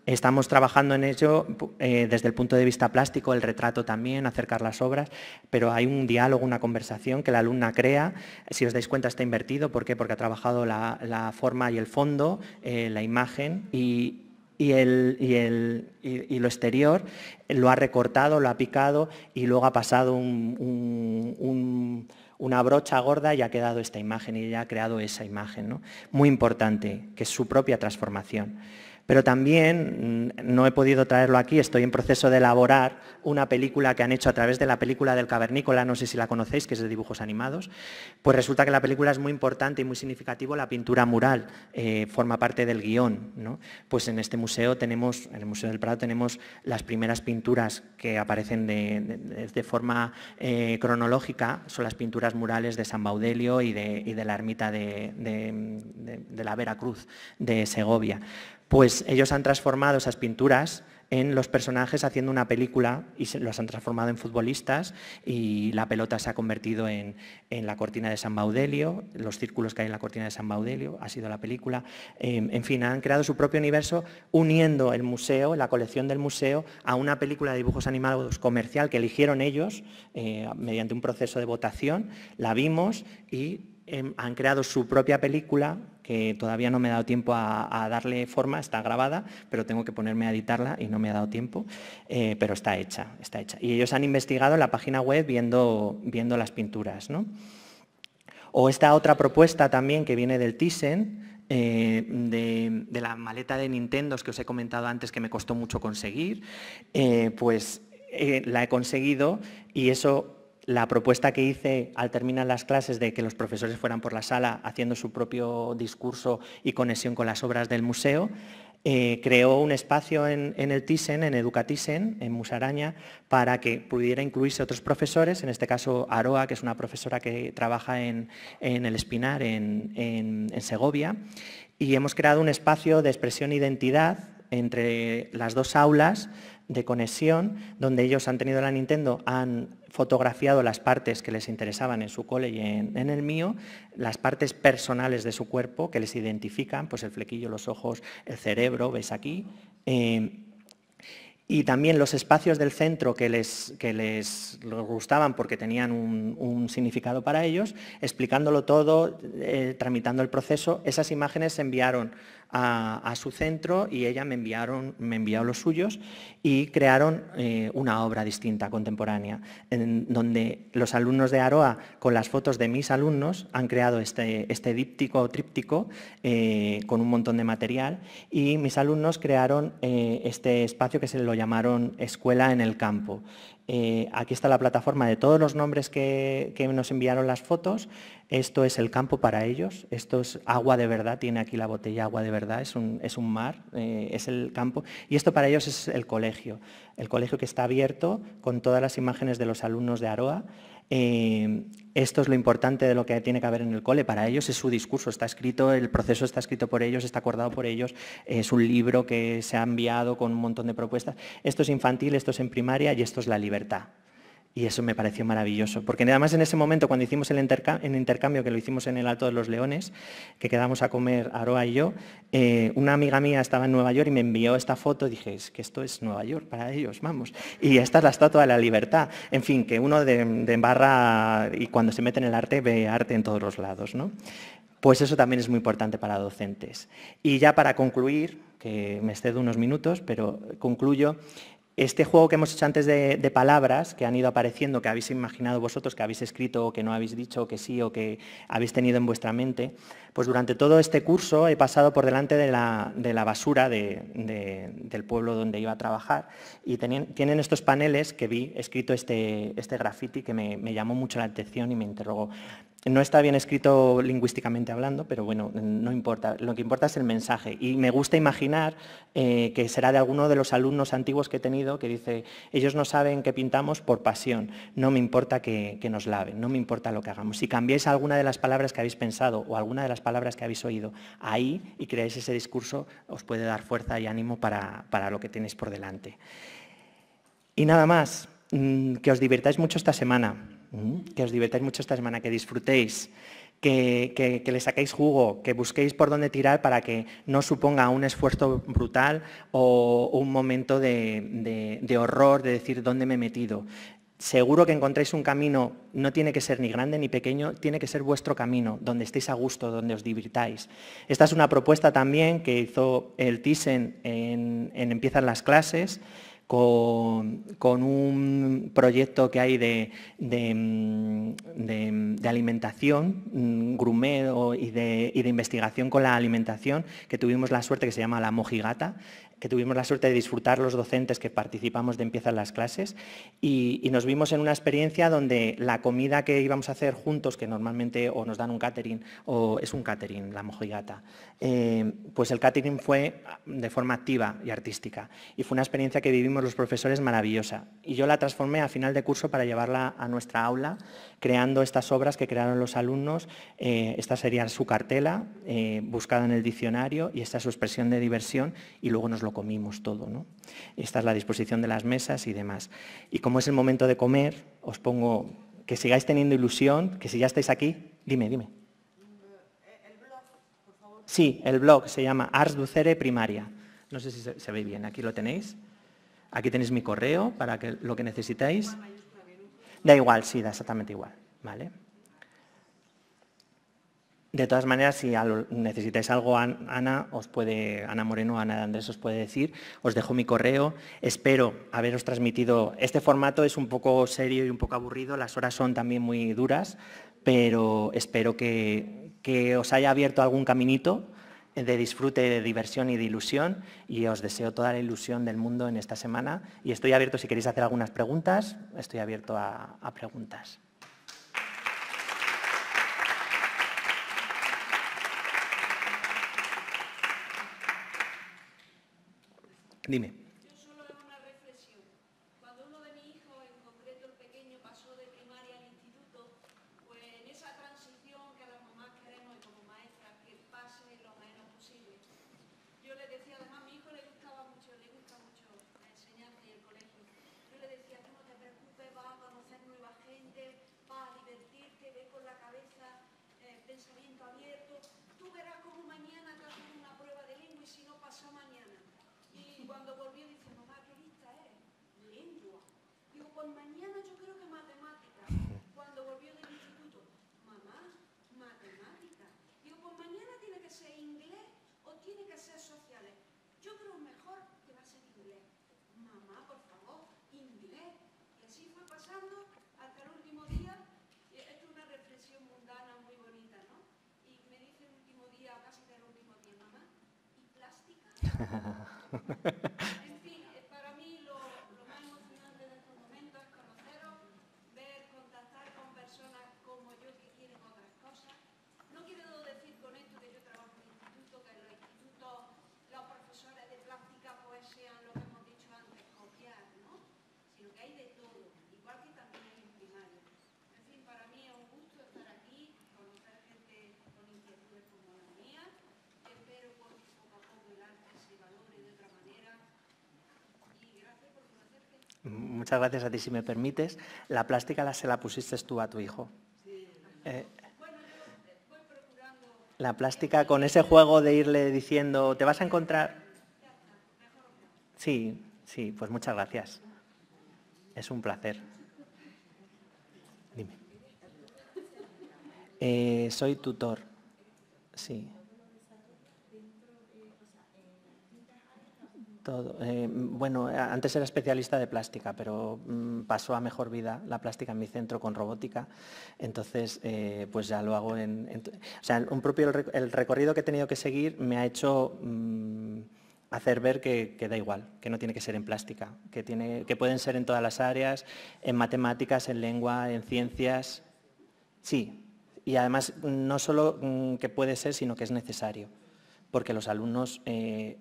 Estamos trabajando en ello eh, desde el punto de vista plástico, el retrato también, acercar las obras, pero hay un diálogo, una conversación que la alumna crea. Si os dais cuenta está invertido, ¿por qué? Porque ha trabajado la, forma y el fondo, eh, la imagen y, lo exterior lo ha recortado, lo ha picado y luego ha pasado una brocha gorda y ha quedado esta imagen y ya ha creado esa imagen. Muy importante, que es su propia transformación. Pero también mm, no he podido traerlo aquí, estoy en proceso de elaborar una película que han hecho a través de la película del cavernícola, no sé si la conocéis, que es de dibujos animados. Pues resulta que la película es muy importante y muy significativo, la pintura mural eh, forma parte del guión. Pues en este museo tenemos, en el Museo del Prado tenemos las primeras pinturas que aparecen de, forma eh, cronológica, son las pinturas murales de San Baudelio y de, y de la ermita de la Veracruz de Segovia pues ellos han transformado esas pinturas en los personajes haciendo una película y se, los han transformado en futbolistas y la pelota se ha convertido en, la cortina de San Baudelio, los círculos que hay en la cortina de San Baudelio, ha sido la película. Em, en fin, han creado su propio universo uniendo el museo, la colección del museo, a una película de dibujos animados comercial que eligieron ellos eh, mediante un proceso de votación, la vimos y em, han creado su propia película que todavía no me he dado tiempo a, darle forma, está grabada, pero tengo que ponerme a editarla y no me ha dado tiempo, eh, pero está hecha, está hecha. Y ellos han investigado la página web viendo, viendo las pinturas. O esta otra propuesta también que viene del Thyssen, eh, de, la maleta de Nintendo que os he comentado antes que me costó mucho conseguir, eh, pues la he conseguido y eso la propuesta que hice al terminar las clases de que los profesores fueran por la sala haciendo su propio discurso y conexión con las obras del museo, eh, creó un espacio en, el TISEN, en Educatisen, en Musaraña, para que pudiera incluirse otros profesores, en este caso Aroa, que es una profesora que trabaja en, el Espinar, en, Segovia, y hemos creado un espacio de expresión e identidad entre las dos aulas de conexión, donde ellos han tenido la Nintendo, han fotografiado las partes que les interesaban en su cole y en, el mío, las partes personales de su cuerpo que les identifican, pues el flequillo, los ojos, el cerebro, ves aquí, eh, y también los espacios del centro que les, que les gustaban porque tenían un, significado para ellos, explicándolo todo, eh, tramitando el proceso, esas imágenes se enviaron a, su centro y ella me enviaron, me envió los suyos y crearon eh, una obra distinta, contemporánea, en donde los alumnos de Aroa, con las fotos de mis alumnos, han creado este, este díptico o tríptico eh, con un montón de material y mis alumnos crearon eh, este espacio que se lo llamaron Escuela en el Campo. Eh, aquí está la plataforma de todos los nombres que, nos enviaron las fotos. Esto es el campo para ellos. Esto es agua de verdad. Tiene aquí la botella agua de verdad. Es un, mar. Eh, es el campo. Y esto para ellos es el colegio. El colegio que está abierto con todas las imágenes de los alumnos de Aroa. Em, esto es lo importante de lo que tiene que haber en el cole. Para ellos es su discurso, está escrito, el proceso está escrito por ellos, está acordado por ellos, es un libro que se ha enviado con un montón de propuestas. Esto es infantil, esto es en primaria y esto es la libertad. Y eso me pareció maravilloso, porque nada más en ese momento, cuando hicimos el intercambio, que lo hicimos en el Alto de los Leones, que quedamos a comer Aroa y yo, eh, una amiga mía estaba en Nueva York y me envió esta foto, y dije, es que esto es Nueva York para ellos, vamos. Y esta es la Estatua de la Libertad. En fin, que uno de, barra y cuando se mete en el arte ve arte en todos los lados. Pues eso también es muy importante para docentes. Y ya para concluir, que me excedo unos minutos, pero concluyo, este juego que hemos hecho antes de, palabras, que han ido apareciendo, que habéis imaginado vosotros, que habéis escrito o que no habéis dicho, que sí o que habéis tenido en vuestra mente, pues durante todo este curso he pasado por delante de la, basura del pueblo donde iba a trabajar y tienen estos paneles que vi escrito este, este graffiti que me, llamó mucho la atención y me interrogó. No está bien escrito lingüísticamente hablando, pero bueno, no importa. Lo que importa es el mensaje. Y me gusta imaginar eh, que será de alguno de los alumnos antiguos que he tenido que dice, ellos no saben que pintamos por pasión, no me importa que, nos laven, no me importa lo que hagamos. Si cambiáis alguna de las palabras que habéis pensado o alguna de las palabras que habéis oído ahí y creáis ese discurso, os puede dar fuerza y ánimo para, para lo que tenéis por delante. Y nada más, mm, que os divirtáis mucho esta semana, mm, que os divirtáis mucho esta semana, que disfrutéis que, le saquéis jugo, que busquéis por dónde tirar para que no suponga un esfuerzo brutal o un momento de, horror, de decir dónde me he metido. Seguro que encontréis un camino, no tiene que ser ni grande ni pequeño, tiene que ser vuestro camino, donde estéis a gusto, donde os divirtáis. Esta es una propuesta también que hizo el Thyssen en, en Empiezan las clases, con, un proyecto que hay de, mm, mm, alimentación, mm, grumedo y, y de, investigación con la alimentación, que tuvimos la suerte que se llama La Mojigata, que tuvimos la suerte de disfrutar los docentes que participamos de Empiezan las clases y, nos vimos en una experiencia donde la comida que íbamos a hacer juntos, que normalmente o nos dan un catering o es un catering, la mojigata, eh, pues el catering fue de forma activa y artística y fue una experiencia que vivimos los profesores maravillosa y yo la transformé a final de curso para llevarla a nuestra aula creando estas obras que crearon los alumnos, eh, esta sería su cartela eh, buscada en el diccionario y esta es su expresión de diversión y luego nos lo comimos todo. ¿no? Esta es la disposición de las mesas y demás. Y como es el momento de comer, os pongo que sigáis teniendo ilusión, que si ya estáis aquí, dime, dime. Sí, el blog se llama Ars Ducere Primaria. No sé si se, ve bien, aquí lo tenéis. Aquí tenéis mi correo para que lo que necesitáis. Da igual, sí, da exactamente igual. ¿vale? De todas maneras, si necesitáis algo, Ana, os puede, Ana Moreno, Ana Andrés os puede decir. Os dejo mi correo. Espero haberos transmitido. Este formato es un poco serio y un poco aburrido. Las horas son también muy duras, pero espero que, os haya abierto algún caminito de disfrute, de diversión y de ilusión. Y os deseo toda la ilusión del mundo en esta semana. Y estoy abierto si queréis hacer algunas preguntas. Estoy abierto a preguntas. Dime. mañana yo creo que matemática. Cuando volvió del instituto, mamá, matemática. Digo, pues mañana tiene que ser inglés o tiene que ser sociales. Yo creo mejor que va a ser inglés. Mamá, por favor, inglés. Y así fue pasando hasta el último día. Esto es una reflexión mundana muy bonita, ¿no? Y me dice el último día, casi que el último día, mamá, ¿y plástica? muchas gracias a ti si me permites, la plástica la, se la pusiste tú a tu hijo. Eh, la plástica con ese juego de irle diciendo, te vas a encontrar... Sí, sí, pues muchas gracias. Es un placer. Dime. Eh, soy tutor, sí. Todo, eh, bueno, antes era especialista de plástica, pero mm, pasó a mejor vida la plástica en mi centro con robótica, entonces eh, pues ya lo hago en, o sea, un propio, el recorrido que he tenido que seguir me ha hecho mm, hacer ver que, da igual, que no tiene que ser en plástica, que, tiene, que pueden ser en todas las áreas, en matemáticas, en lengua, en ciencias, sí. Y además no solo mm, que puede ser, sino que es necesario, porque los alumnos... Eh,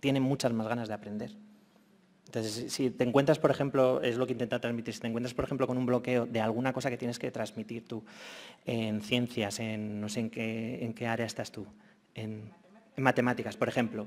tienen muchas más ganas de aprender. Entonces, si te encuentras, por ejemplo, es lo que intenta transmitir, si te encuentras, por ejemplo, con un bloqueo de alguna cosa que tienes que transmitir tú en ciencias, en no sé en qué, en qué área estás tú, en matemáticas, por ejemplo,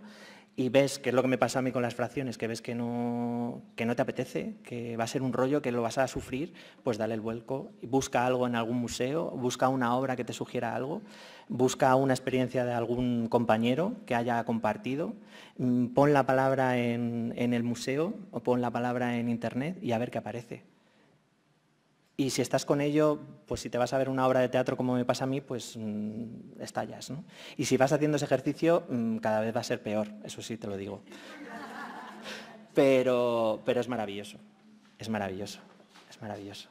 y ves, que es lo que me pasa a mí con las fracciones, que ves que no, no te apetece, que va a ser un rollo, que lo vas a sufrir, pues dale el vuelco. Busca algo en algún museo, busca una obra que te sugiera algo, busca una experiencia de algún compañero que haya compartido, mm, pon la palabra en el museo o pon la palabra en internet y a ver qué aparece. Y si estás con ello, pues si te vas a ver una obra de teatro como me pasa a mí, pues mm, estallas. Y si vas haciendo ese ejercicio, mm, cada vez va a ser peor, eso sí te lo digo. Pero, pero es maravilloso, es maravilloso, es maravilloso.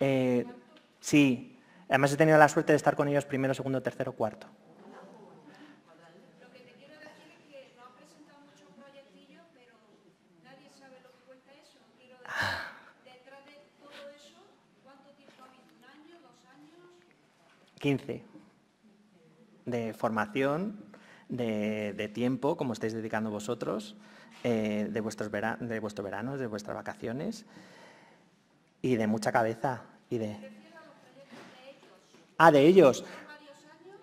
Eh, sí, además he tenido la suerte de estar con ellos primero, segundo, tercero, cuarto. 15 de formación, de, tiempo, como estáis dedicando vosotros, eh, de, vuestros de veranos, de vuestras vacaciones y de mucha cabeza. y de Ah, de ellos.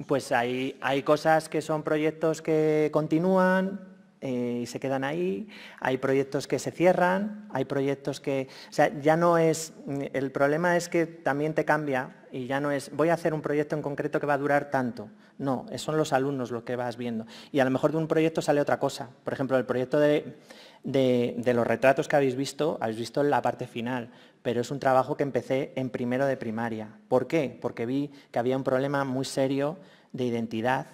Pues hay cosas que son proyectos que continúan, eh, y se quedan ahí, hay proyectos que se cierran, hay proyectos que... O sea, ya no es... Mm, el problema es que también te cambia y ya no es voy a hacer un proyecto en concreto que va a durar tanto. No, son los alumnos lo que vas viendo. Y a lo mejor de un proyecto sale otra cosa. Por ejemplo, el proyecto de, de los retratos que habéis visto, habéis visto la parte final, pero es un trabajo que empecé en primero de primaria. ¿Por qué? Porque vi que había un problema muy serio de identidad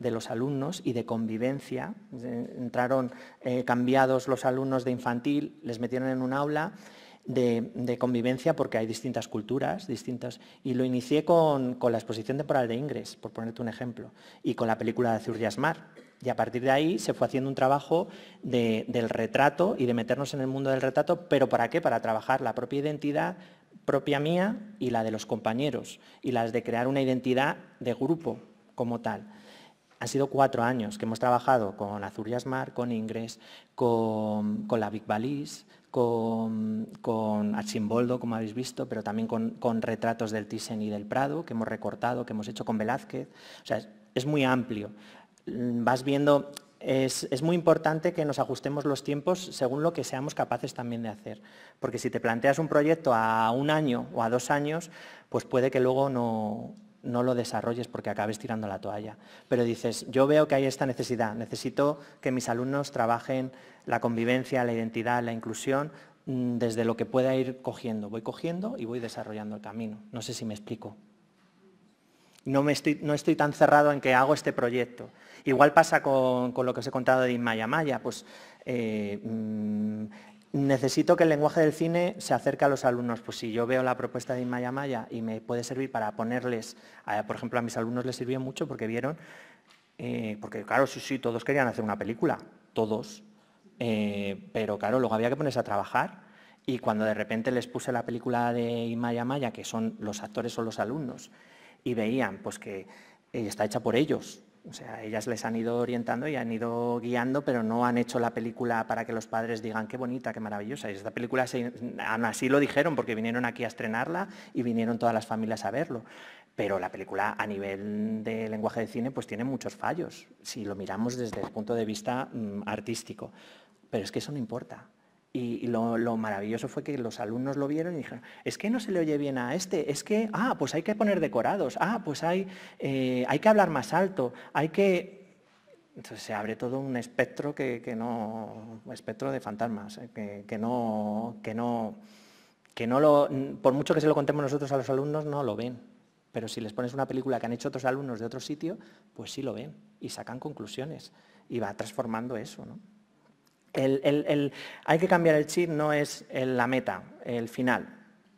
de los alumnos y de convivencia. Eh, entraron eh, cambiados los alumnos de infantil, les metieron en un aula de, convivencia porque hay distintas culturas, distintas, y lo inicié con, la exposición temporal de Ingres, por ponerte un ejemplo, y con la película de Azur Yasmar. Y a partir de ahí se fue haciendo un trabajo del retrato y de meternos en el mundo del retrato, pero ¿para qué? Para trabajar la propia identidad propia mía y la de los compañeros, y las de crear una identidad de grupo como tal han sido cuatro años que hemos trabajado con Azur Yasmar, con Ingres, con, la Big Balis, con, con como habéis visto, pero también con, retratos del Thyssen y del Prado, que hemos recortado, que hemos hecho con Velázquez. O sea, es, muy amplio. Mm, vas viendo es, muy importante que nos ajustemos los tiempos según lo que seamos capaces también de hacer. Porque si te planteas un proyecto a un año o a dos años, pues puede que luego no, no lo desarrolles porque acabes tirando la toalla. Pero dices, yo veo que hay esta necesidad, necesito que mis alumnos trabajen la convivencia, la identidad, la inclusión, mm, desde lo que pueda ir cogiendo. Voy cogiendo y voy desarrollando el camino. No sé si me explico. No, me estoy, no estoy tan cerrado en que hago este proyecto. Igual pasa con, lo que os he contado de Inmaya Maya. Pues eh, mm, necesito que el lenguaje del cine se acerque a los alumnos. Pues si yo veo la propuesta de Inmaya Maya y me puede servir para ponerles, por ejemplo, a mis alumnos les sirvió mucho porque vieron, eh, porque claro, sí, sí, todos querían hacer una película, todos, eh, pero claro, luego había que ponerse a trabajar y cuando de repente les puse la película de Inmaya Maya, que son los actores o los alumnos, y veían pues que eh, está hecha por ellos, o sea, ellas les han ido orientando y han ido guiando, pero no han hecho la película para que los padres digan qué bonita, qué maravillosa. Y esta película, aún así lo dijeron, porque vinieron aquí a estrenarla y vinieron todas las familias a verlo. Pero la película a nivel de lenguaje de cine pues tiene muchos fallos, si lo miramos desde el punto de vista mm, artístico. Pero es que eso no importa. Y lo, maravilloso fue que los alumnos lo vieron y dijeron, es que no se le oye bien a este, es que, ah, pues hay que poner decorados, ah, pues hay, eh, hay que hablar más alto, hay que... Entonces se abre todo un espectro que, no, espectro de fantasmas, eh, que, no, no, que no lo, por mucho que se lo contemos nosotros a los alumnos, no lo ven. Pero si les pones una película que han hecho otros alumnos de otro sitio, pues sí lo ven y sacan conclusiones y va transformando eso, ¿no? El, hay que cambiar el chip, no es eh, la meta, el final.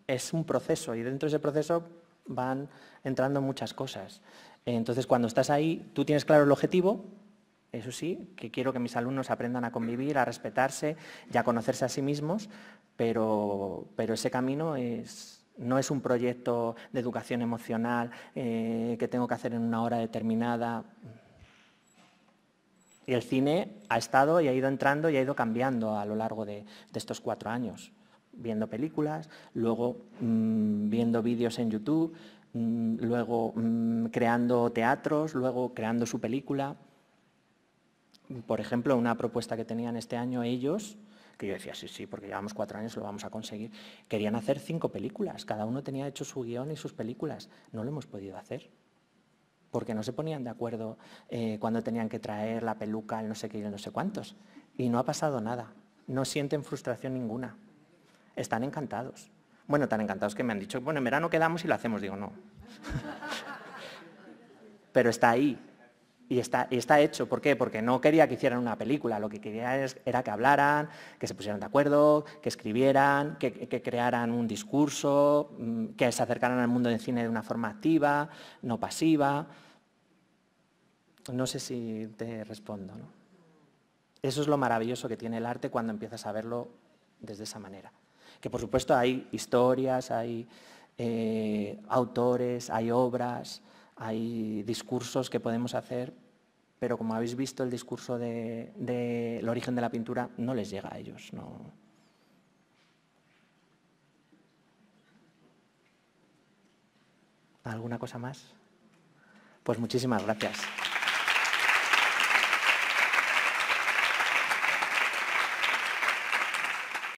Es un proceso y dentro de ese proceso van entrando muchas cosas. Entonces, cuando estás ahí, tú tienes claro el objetivo, eso sí, que quiero que mis alumnos aprendan a convivir, a respetarse y a conocerse a sí mismos, pero, ese camino no es un proyecto de educación emocional eh, que tengo que hacer en una hora determinada. Y el cine ha estado y ha ido entrando y ha ido cambiando a lo largo de, estos cuatro años, viendo películas, luego mm, viendo vídeos en YouTube, mm, luego mm, creando teatros, luego creando su película. Por ejemplo, una propuesta que tenían este año ellos, que yo decía, sí, sí, porque llevamos cuatro años, lo vamos a conseguir, querían hacer cinco películas, cada uno tenía hecho su guión y sus películas, no lo hemos podido hacer porque no se ponían de acuerdo eh, cuando tenían que traer la peluca, el no sé qué y el no sé cuántos. Y no ha pasado nada, no sienten frustración ninguna, están encantados. Bueno, tan encantados que me han dicho, bueno, en verano quedamos y lo hacemos, digo, no. Pero está ahí, y está, hecho. ¿Por qué? Porque no quería que hicieran una película, lo que quería era que hablaran, que se pusieran de acuerdo, que escribieran, que crearan un discurso, mm, que se acercaran al mundo del cine de una forma activa, no pasiva. No sé si te respondo. Eso es lo maravilloso que tiene el arte cuando empiezas a verlo desde esa manera. Que por supuesto hay historias, hay eh, autores, hay obras, hay discursos que podemos hacer, pero como habéis visto, el discurso del origen de la pintura no les llega a ellos. ¿Alguna cosa más? Pues muchísimas gracias.